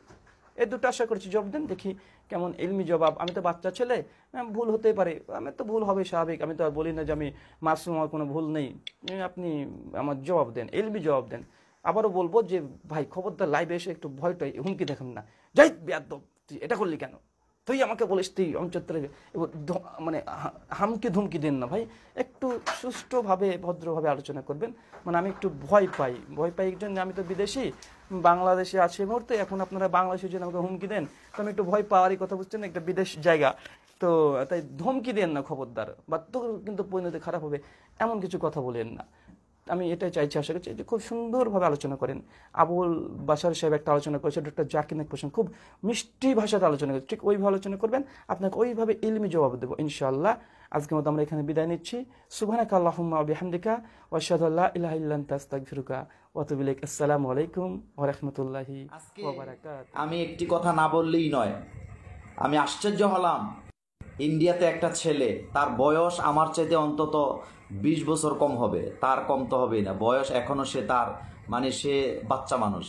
এই দুটো আশা করছি জব দেন দেখি কেমন এলমি জবাব আমি তো বাচ্চা ছেলে হ্যাঁ, ভুল হতে পারে আমি তো ভুল হবে স্বাভাবিক আমি তো আর বলি না যে আমি মাসুম আমার কোনো ভুল নেই আপনি আমার জবাব দেন এলমি জবাব দেন আবারও বলবো যে ভাই খবরদার লাইভে এসে একটু ভয়টাই হুমকি দেখেন না যাই তুই এটা করলি কেন তুই আমাকে বলিস তুই অঞ্চত্রে মানে হামকে ধুমকি দেন না ভাই একটু সুষ্ঠুভাবে ভদ্রভাবে আলোচনা করবেন মানে আমি একটু ভয় পাই ভয় পাই একজন আমি তো বিদেশি বাংলাদেশে আছে মুহূর্তে এখন আপনারা বাংলাদেশে যদি আমাকে হুমকি দেন তো আমি একটু ভয় পাওয়ারই কথা বুঝছেন একটা বিদেশ জায়গা তো তাই ধমকি দেন না খবরদার বা তো কিন্তু পরিণতি খারাপ হবে এমন কিছু কথা বলেন না আমি এটাই চাইছি আশা করছি যে খুব সুন্দরভাবে আলোচনা করেন আবুল বাসার সাহেব একটা আলোচনা করেছে ডক্টর জাকিন নাক হোসেন খুব মিষ্টি ভাষাতে আলোচনা করছে ঠিক ওইভাবে আলোচনা করবেন আপনাকে ওইভাবে ইলমি জবাব দেবো ইনশাআল্লাহ আজকের মতো আমরা এখানে বিদায় নিচ্ছি সুভানা আল্লাহুম্মা আবহামদিকা বিহামদিকা ওয়া আশহাদু আল্লা ইল্লা আলাইকুম ওরহমতুল্লাহি আমি একটি কথা না বললেই নয় আমি আশ্চর্য হলাম ইন্ডিয়াতে একটা ছেলে তার বয়স আমার চাইতে অন্তত ২০ বছর কম হবে তার কম তো হবেই না বয়স এখনও সে তার মানে সে বাচ্চা মানুষ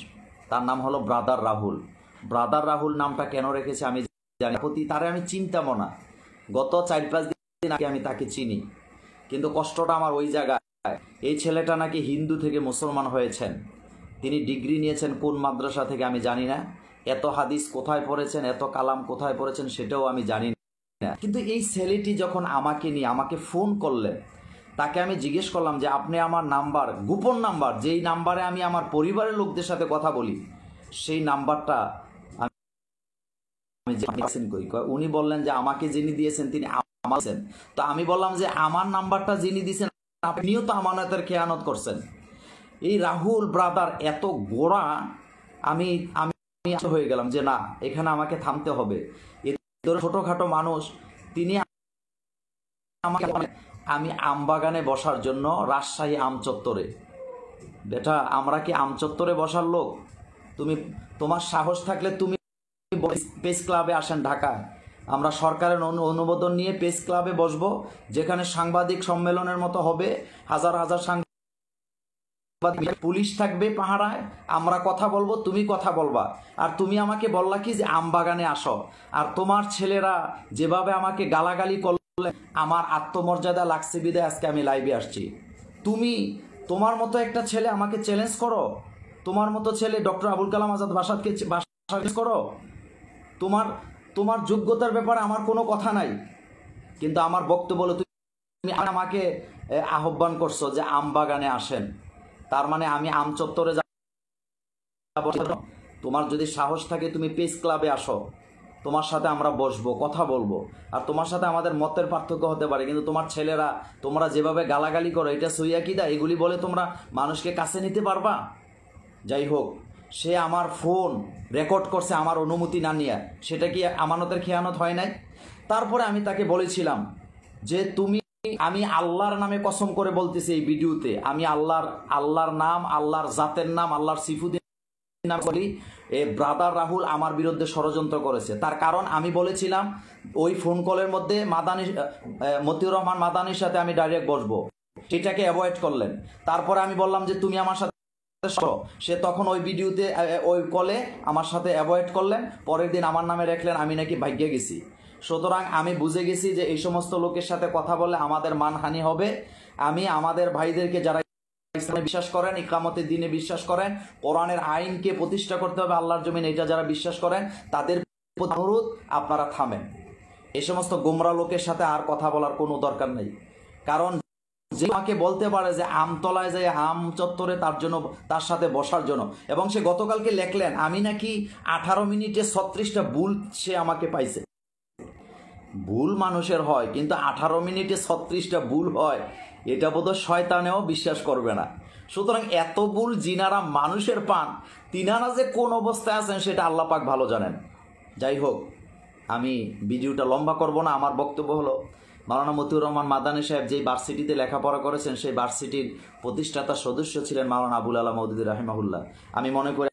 তার নাম হলো ব্রাদার রাহুল ব্রাদার রাহুল নামটা কেন রেখেছে আমি জানি প্রতি তারে আমি চিন্তামনা গত চার পাঁচ দিন আগে আমি তাকে চিনি কিন্তু কষ্টটা আমার ওই জায়গায় এই ছেলেটা নাকি হিন্দু থেকে মুসলমান হয়েছেন তিনি ডিগ্রি নিয়েছেন কোন মাদ্রাসা থেকে আমি জানি না এত হাদিস কোথায় পড়েছেন এত কালাম কোথায় পড়েছেন সেটাও আমি জানি না কিন্তু এই ছেলেটি যখন আমাকে নিয়ে আমাকে ফোন করলেন তাকে আমি জিজ্ঞেস করলাম যে আপনি আমার নাম্বার গোপন নাম্বার যেই নাম্বারে আমি আমার পরিবারের লোকদের সাথে কথা বলি সেই নাম্বারটা আমি উনি বললেন যে আমাকে যিনি দিয়েছেন তিনি আমার তো আমি বললাম যে আমার নাম্বারটা যিনি দিয়েছেন আপনিও তো আমানতের খেয়ানত করছেন এই রাহুল ব্রাদার এত গোড়া আমি আমি হয়ে গেলাম যে না এখানে আমাকে থামতে হবে ছোটোখাটো মানুষ তিনি আমি আমবাগানে বসার জন্য রাজশাহী আম চত্বরে বেটা আমরা কি আম চত্বরে বসার লোক তুমি তোমার সাহস থাকলে তুমি প্রেস ক্লাবে আসেন ঢাকায় আমরা সরকারের অনুমোদন নিয়ে প্রেস ক্লাবে বসবো যেখানে সাংবাদিক সম্মেলনের মতো হবে হাজার হাজার সাংবাদিক পুলিশ থাকবে পাহারায় আমরা কথা বলবো তুমি কথা বলবা আর তুমি আমাকে বললা কি যে আমবাগানে আসো আর তোমার ছেলেরা যেভাবে আমাকে গালাগালি করলে আমার আত্মমর্যাদা লাগছে বিদায় আজকে আমি লাইভে আসছি তুমি তোমার মতো একটা ছেলে আমাকে চ্যালেঞ্জ করো তোমার মতো ছেলে ডক্টর আবুল কালাম আজাদ বাসাদকে বাসা করো তোমার তোমার যোগ্যতার ব্যাপারে আমার কোনো কথা নাই কিন্তু আমার বক্তব্য হলো তুমি আমাকে আহ্বান করছো যে আম বাগানে আসেন তার মানে আমি আম চত্বরে যাব তোমার যদি সাহস থাকে তুমি পেস ক্লাবে আসো তোমার সাথে আমরা বসবো কথা বলবো আর তোমার সাথে আমাদের মতের পার্থক্য হতে পারে কিন্তু তোমার ছেলেরা তোমরা যেভাবে গালাগালি করো এটা সইয়া দা এগুলি বলে তোমরা মানুষকে কাছে নিতে পারবা যাই হোক সে আমার ফোন রেকর্ড করছে আমার অনুমতি না নিয়ে সেটা কি আমানতের খেয়ানত হয় নাই তারপরে আমি তাকে বলেছিলাম যে তুমি আমি আল্লাহর নামে কসম করে বলতেছি এই ভিডিওতে আমি আল্লাহর আল্লাহর নাম আল্লাহর জাতের নাম আল্লাহর সিফুদ্দিন বলি এ ব্রাদার রাহুল আমার বিরুদ্ধে ষড়যন্ত্র করেছে তার কারণ আমি বলেছিলাম ওই ফোন কলের মধ্যে মাদানি মতিউর রহমান মাদানির সাথে আমি ডাইরেক্ট বসবো সেটাকে অ্যাভয়েড করলেন তারপরে আমি বললাম যে তুমি আমার সাথে সে তখন ওই ভিডিওতে ওই কলে আমার সাথে অ্যাভয়েড করলেন পরের দিন আমার নামে রাখলেন আমি নাকি ভাগ্যে গেছি সুতরাং আমি বুঝে গেছি যে এই সমস্ত লোকের সাথে কথা বলে আমাদের মানহানি হবে আমি আমাদের ভাইদেরকে যারা ইসলামে বিশ্বাস করেন ইকামতের দিনে বিশ্বাস করেন কোরআনের আইনকে প্রতিষ্ঠা করতে হবে আল্লাহর জমিন এটা যারা বিশ্বাস করেন তাদের অনুরোধ আপনারা থামেন এ সমস্ত গোমরা লোকের সাথে আর কথা বলার কোনো দরকার নেই কারণ যে মাকে বলতে পারে যে আমতলায় যায় আম চত্বরে তার জন্য তার সাথে বসার জন্য এবং সে গতকালকে লেখলেন আমি নাকি আঠারো মিনিটে ছত্রিশটা ভুল সে আমাকে পাইছে ভুল মানুষের হয় কিন্তু আঠারো মিনিটে ছত্রিশটা ভুল হয় এটা বোধহয় শয়তানেও বিশ্বাস করবে না সুতরাং এত ভুল যিনারা মানুষের পান তিনারা যে কোন অবস্থায় আছেন সেটা আল্লাপাক ভালো জানেন যাই হোক আমি ভিডিওটা লম্বা করব না আমার বক্তব্য হলো মাওলানা মতিউর রহমান মাদানী সাহেব যেই ভার্সিটিতে লেখাপড়া করেছেন সেই ভার্সিটির প্রতিষ্ঠাতা সদস্য ছিলেন মাওলানা আবুল আলা মৌদুদ্দিন রাহিমাহুল্লাহ আমি মনে করি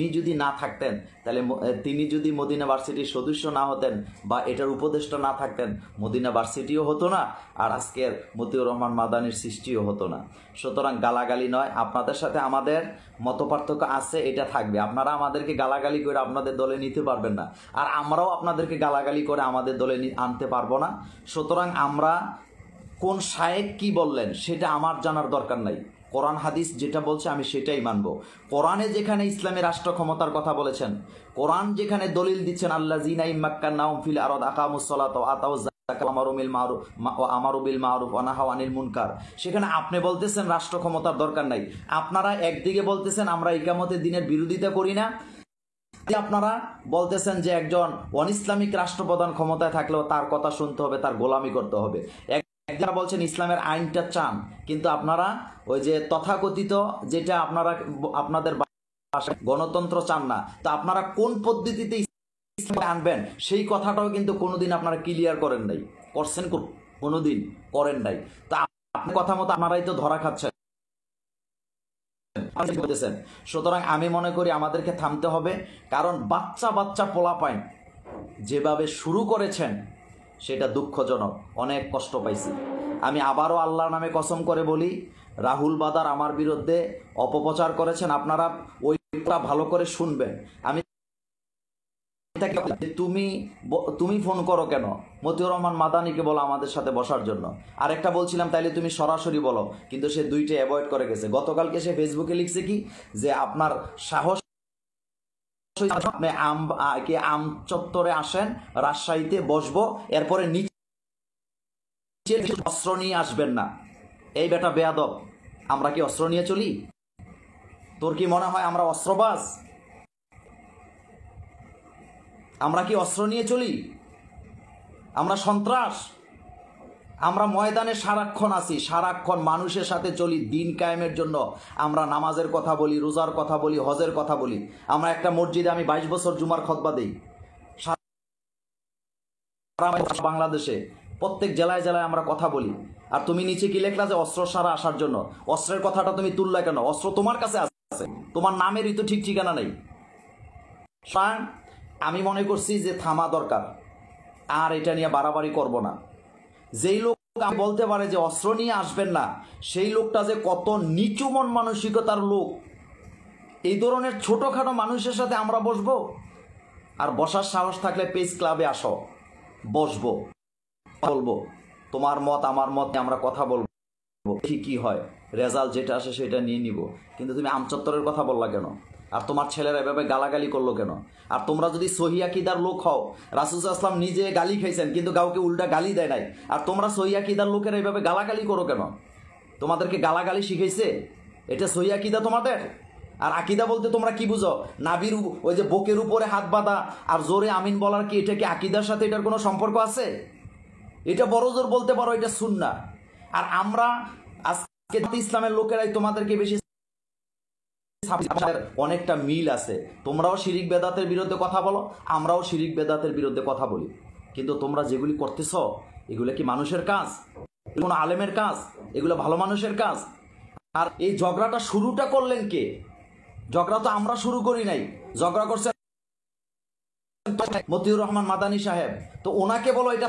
তিনি যদি না থাকতেন তাহলে তিনি যদি মদিনা ভার্সিটির সদস্য না হতেন বা এটার উপদেষ্টা না থাকতেন মদিনা ভার্সিটিও হতো না আর আজকের মতিউর রহমান মাদানির সৃষ্টিও হতো না সুতরাং গালাগালি নয় আপনাদের সাথে আমাদের মত আছে এটা থাকবে আপনারা আমাদেরকে গালাগালি করে আপনাদের দলে নিতে পারবেন না আর আমরাও আপনাদেরকে গালাগালি করে আমাদের দলে আনতে পারবো না সুতরাং আমরা কোন সাহেব কি বললেন সেটা আমার জানার দরকার নাই কোরআন হাদিস যেটা বলছে আমি সেটাই মানব কোরআনে যেখানে ইসলামী রাষ্ট্র ক্ষমতার কথা বলেছেন কোরআন যেখানে দলিল দিচ্ছেন আল্লাহ জিনা ইম্মাক্কা নাউম ফিল আরদ আকামুসলাত সেখানে আপনি বলতেছেন রাষ্ট্র ক্ষমতার দরকার নাই আপনারা একদিকে বলতেছেন আমরা ইকামতের দিনের বিরোধিতা করি না আপনারা বলতেছেন যে একজন অন রাষ্ট্রপ্রধান ক্ষমতায় থাকলেও তার কথা শুনতে হবে তার গোলামি করতে হবে যারা বলছেন ইসলামের আইনটা চান কিন্তু আপনারা ওই যে তথাকথিত যেটা আপনারা আপনাদের গণতন্ত্র চান না তো আপনারা কোন পদ্ধতিতে আনবেন সেই কথাটাও কিন্তু কোনোদিন আপনারা ক্লিয়ার করেন নাই করছেন কোনোদিন করেন নাই তা আপনার কথা মতো আমারাই তো ধরা খাচ্ছেন সুতরাং আমি মনে করি আমাদেরকে থামতে হবে কারণ বাচ্চা বাচ্চা পোলাপাইন যেভাবে শুরু করেছেন সেটা দুঃখজনক অনেক কষ্ট পাইছি আমি আবারও আল্লাহর নামে কসম করে বলি রাহুল বাদার আমার বিরুদ্ধে অপপ্রচার করেছেন আপনারা ওই ভালো করে শুনবেন আমি তুমি তুমি ফোন করো কেন মতিউর রহমান মাদানিকে বলো আমাদের সাথে বসার জন্য আর একটা বলছিলাম তাইলে তুমি সরাসরি বলো কিন্তু সে দুইটা অ্যাভয়েড করে গেছে গতকালকে সে ফেসবুকে লিখছে কি যে আপনার সাহস আম চত্বরে আসেন রাজশাহীতে বসবো এরপরে নিচে অস্ত্র নিয়ে আসবেন না এই বেটা বেয়াদব আমরা কি অস্ত্র নিয়ে চলি তোর কি মনে হয় আমরা অস্ত্রবাজ আমরা কি অস্ত্র নিয়ে চলি আমরা সন্ত্রাস আমরা ময়দানে সারাক্ষণ আছি সারাক্ষণ মানুষের সাথে চলি দিন কায়েমের জন্য আমরা নামাজের কথা বলি রোজার কথা বলি হজের কথা বলি আমরা একটা মসজিদে আমি বাইশ বছর জুমার খতবা দিই বাংলাদেশে প্রত্যেক জেলায় জেলায় আমরা কথা বলি আর তুমি নিচে কি লেখলা যে অস্ত্র সারা আসার জন্য অস্ত্রের কথাটা তুমি তুললে কেন অস্ত্র তোমার কাছে আছে তোমার নামেরই তো ঠিক ঠিকানা নেই স্বয়ং আমি মনে করছি যে থামা দরকার আর এটা নিয়ে বাড়াবাড়ি করব না যেই লোক বলতে পারে যে অস্ত্র নিয়ে আসবেন না সেই লোকটা যে কত নিচু মন মানসিকতার লোক এই ধরনের ছোটোখাটো মানুষের সাথে আমরা বসবো আর বসার সাহস থাকলে পেস ক্লাবে আসো বসবো বলবো তোমার মত আমার মত আমরা কথা বলবো কি কী হয় রেজাল্ট যেটা আসে সেটা নিয়ে নিব কিন্তু তুমি আমচত্তরের কথা বললা কেন আর তোমার ছেলেরা এভাবে গালাগালি করলো কেন আর তোমরা যদি সহিয়াকিদার লোক হও রাসুস আসলাম নিজে গালি খাইছেন কিন্তু কাউকে উল্টা গালি দেয় নাই আর তোমরা সহিয়াকিদার লোকেরা এভাবে গালাগালি করো কেন তোমাদেরকে গালাগালি শিখেছে এটা সহিয়াকিদা তোমাদের আর আকিদা বলতে তোমরা কি বুঝো নাবির ওই যে বকের উপরে হাত বাঁধা আর জোরে আমিন বলার কি এটা কি আকিদার সাথে এটার কোনো সম্পর্ক আছে এটা বড় জোর বলতে পারো এটা না আর আমরা আজকে ইসলামের লোকেরাই তোমাদেরকে বেশি অনেকটা মিল আছে তোমরাও শিরিক বেদাতের বিরুদ্ধে কথা বলো আমরাও শিরিক বেদাতের বিরুদ্ধে কথা বলি কিন্তু তোমরা যেগুলি করতেছ এগুলো কি মানুষের কাজ কোন আলেমের কাজ এগুলো ভালো মানুষের কাজ আর এই ঝগড়াটা শুরুটা করলেন কে ঝগড়া তো আমরা শুরু করি নাই ঝগড়া করছে মতিউর রহমান মাদানী সাহেব তো ওনাকে বলো এটা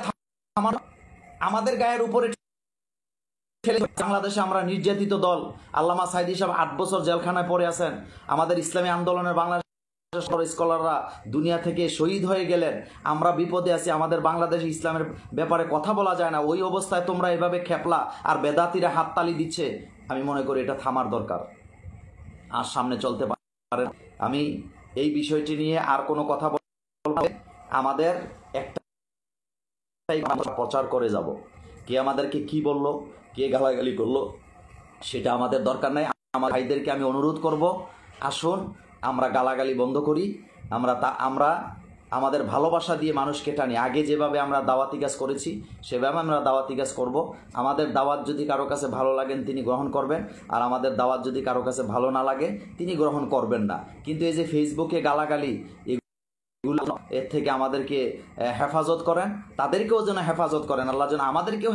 আমাদের গায়ের উপরে বাংলাদেশে আমরা নির্যাতিত দল আল্লামা সাইদি সাহেব আট বছর জেলখানায় পড়ে আছেন আমাদের ইসলামী আন্দোলনের বাংলাদেশ স্কলাররা দুনিয়া থেকে শহীদ হয়ে গেলেন আমরা বিপদে আছি আমাদের বাংলাদেশ ইসলামের ব্যাপারে কথা বলা যায় না ওই অবস্থায় তোমরা এভাবে খেপলা আর বেদাতিরা হাততালি দিচ্ছে আমি মনে করি এটা থামার দরকার আর সামনে চলতে পারে আমি এই বিষয়টি নিয়ে আর কোনো কথা বলব আমাদের একটা প্রচার করে যাব কে আমাদেরকে কি বলল কে গালাগালি করলো সেটা আমাদের দরকার নাই আমার ভাইদেরকে আমি অনুরোধ করব আসুন আমরা গালাগালি বন্ধ করি আমরা তা আমরা আমাদের ভালোবাসা দিয়ে মানুষকে টানি আগে যেভাবে আমরা দাওয়াতি কাজ করেছি সেভাবে আমরা দাওয়াতি কাজ করব আমাদের দাওয়াত যদি কারো কাছে ভালো লাগেন তিনি গ্রহণ করবেন আর আমাদের দাওয়াত যদি কারো কাছে ভালো না লাগে তিনি গ্রহণ করবেন না কিন্তু এই যে ফেসবুকে গালাগালি এর থেকে আমাদেরকে হেফাজত করেন তাদেরকেও যেন হেফাজত করেন আল্লাহ যেন আমাদেরকেও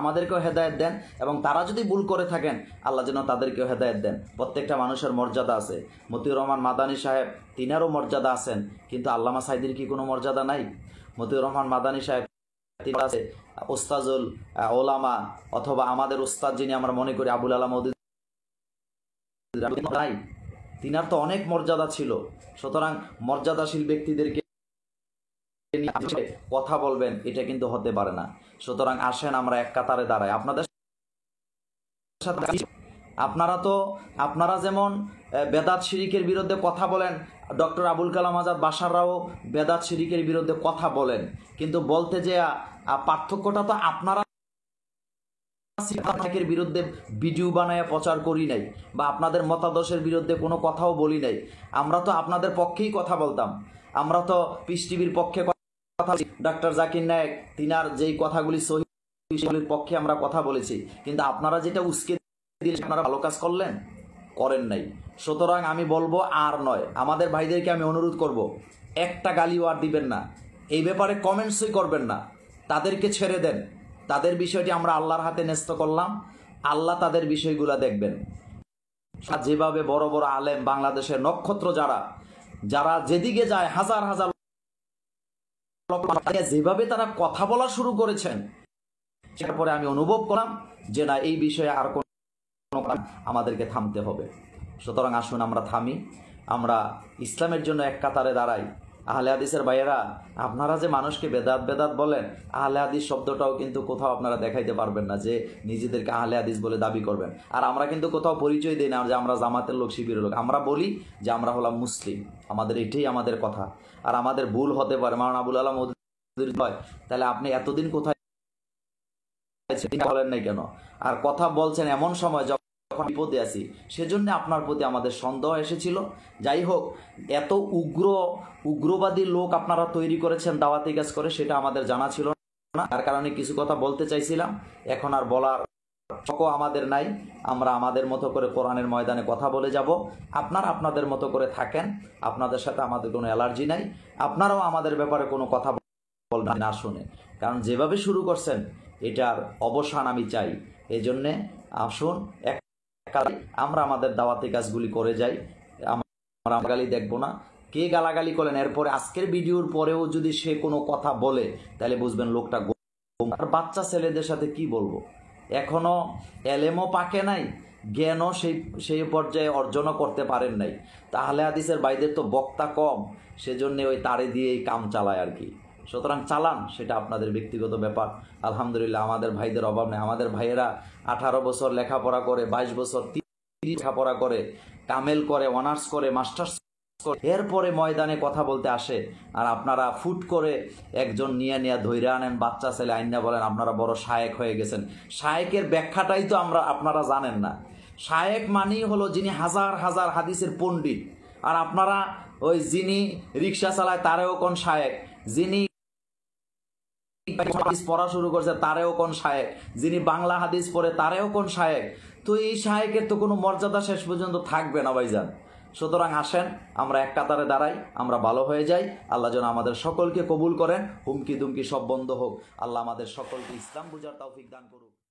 আমাদেরকেও হেদায়ত দেন এবং তারা যদি ভুল করে থাকেন আল্লাহ যেন তাদেরকেও হেদায়ত দেন প্রত্যেকটা মানুষের মর্যাদা আছে মতিউর রহমান মাদানী সাহেব তিনারও মর্যাদা আছেন কিন্তু আল্লামা সাইদির কি কোনো মর্যাদা নাই মতিউর রহমান মাদানী সাহেব আছে ওস্তাজুল ওলামা অথবা আমাদের ওস্তাদ যিনি আমরা মনে করি আবুল আলাম নাই তিনার তো অনেক মর্যাদা ছিল সুতরাং মর্যাদাশীল ব্যক্তিদেরকে কথা বলবেন এটা কিন্তু হতে পারে না সুতরাং আসেন আমরা এক কাতারে দাঁড়াই আপনাদের আপনারা তো আপনারা যেমন বেদাত শিরিকের বিরুদ্ধে কথা বলেন ডক্টর আবুল কালাম আজাদ বাসাররাও বেদাত শিরিকের বিরুদ্ধে কথা বলেন কিন্তু বলতে যে পার্থক্যটা তো আপনারা আপনাদের বিরুদ্ধে ভিডিও বানায় প্রচার করি নাই বা আপনাদের মতাদর্শের বিরুদ্ধে কোনো কথাও বলি নাই আমরা তো আপনাদের পক্ষেই কথা বলতাম আমরা তো পিস টিভির পক্ষে কথা ডাক্তার জাকির নায়ক তিনার যেই কথাগুলি সহিগুলির পক্ষে আমরা কথা বলেছি কিন্তু আপনারা যেটা উস্কে দিয়ে আপনারা ভালো কাজ করলেন করেন নাই সুতরাং আমি বলবো আর নয় আমাদের ভাইদেরকে আমি অনুরোধ করব একটা গালিও আর দিবেন না এই ব্যাপারে কমেন্টসই করবেন না তাদেরকে ছেড়ে দেন তাদের বিষয়টি আমরা আল্লাহর হাতে ন্যস্ত করলাম আল্লাহ তাদের বিষয়গুলো দেখবেন যেভাবে বড় বড় আলেম বাংলাদেশের নক্ষত্র যারা যারা যেদিকে যায় হাজার হাজার যেভাবে তারা কথা বলা শুরু করেছেন তারপরে পরে আমি অনুভব করলাম যে না এই বিষয়ে আর কোনো আমাদেরকে থামতে হবে সুতরাং আসুন আমরা থামি আমরা ইসলামের জন্য এক কাতারে দাঁড়াই আহলে হাদিসের ভাইয়েরা আপনারা যে মানুষকে বেদাত বেদাত বলেন আহলে হাদিস শব্দটাও কিন্তু কোথাও আপনারা দেখাইতে পারবেন না যে নিজেদেরকে আহলে হাদিস বলে দাবি করবেন আর আমরা কিন্তু কোথাও পরিচয় দিই না যে আমরা জামাতের লোক শিবিরের লোক আমরা বলি যে আমরা হলাম মুসলিম আমাদের এটাই আমাদের কথা আর আমাদের ভুল হতে পারে মারণ আবুল আলম হয় তাহলে আপনি এতদিন কোথায় বলেন নাই কেন আর কথা বলছেন এমন সময় বিপদে আছি সেজন্য আপনার প্রতি আমাদের সন্দেহ এসেছিল যাই হোক এত উগ্র উগ্রবাদী লোক আপনারা তৈরি করেছেন দাওয়াতি কাজ করে সেটা আমাদের জানা ছিল না তার কারণে কিছু কথা বলতে চাইছিলাম এখন আর বলার সকো আমাদের নাই আমরা আমাদের মতো করে কোরআনের ময়দানে কথা বলে যাব আপনারা আপনাদের মতো করে থাকেন আপনাদের সাথে আমাদের কোনো অ্যালার্জি নাই আপনারাও আমাদের ব্যাপারে কোনো কথা বলবেন না শুনে কারণ যেভাবে শুরু করছেন এটার অবসান আমি চাই এজন্যে আসুন এক আমরা আমাদের দাওয়াতি কাজগুলি করে যাই আমরা গালি দেখবো না কে গালাগালি করেন এরপরে আজকের ভিডিওর পরেও যদি সে কোনো কথা বলে তাহলে বুঝবেন লোকটা আর বাচ্চা ছেলেদের সাথে কি বলবো এখনো এলেমও পাকে নাই জ্ঞানও সেই সেই পর্যায়ে অর্জনও করতে পারেন নাই তাহলে আদিসের বাইদের তো বক্তা কম সেজন্যে ওই তারে দিয়েই কাম চালায় আর কি সুতরাং চালান সেটা আপনাদের ব্যক্তিগত ব্যাপার আলহামদুলিল্লাহ আমাদের ভাইদের অভাব নেই আমাদের ভাইয়েরা আঠারো বছর লেখাপড়া করে বাইশ বছর লেখাপড়া করে কামেল করে অনার্স করে মাস্টার্স এরপরে ময়দানে কথা বলতে আসে আর আপনারা ফুট করে একজন নিয়ে নিয়ে ধৈরে আনেন বাচ্চা ছেলে আইনা বলেন আপনারা বড় সায়েক হয়ে গেছেন সায়েকের ব্যাখ্যাটাই তো আমরা আপনারা জানেন না সায়েক মানেই হলো যিনি হাজার হাজার হাদিসের পণ্ডিত আর আপনারা ওই যিনি রিক্সা চালায় তারেও কোন সায়েক যিনি হাদিস পড়া শুরু করছে তারেও কোন সাহেব যিনি বাংলা হাদিস পড়ে তারেও কোন সাহেব তো এই সাহেকের তো কোনো মর্যাদা শেষ পর্যন্ত থাকবে না ভাইজান সুতরাং আসেন আমরা এক কাতারে দাঁড়াই আমরা ভালো হয়ে যাই আল্লাহ যেন আমাদের সকলকে কবুল করেন হুমকি দুমকি সব বন্ধ হোক আল্লাহ আমাদের সকলকে ইসলাম বুঝার তৌফিক দান করুক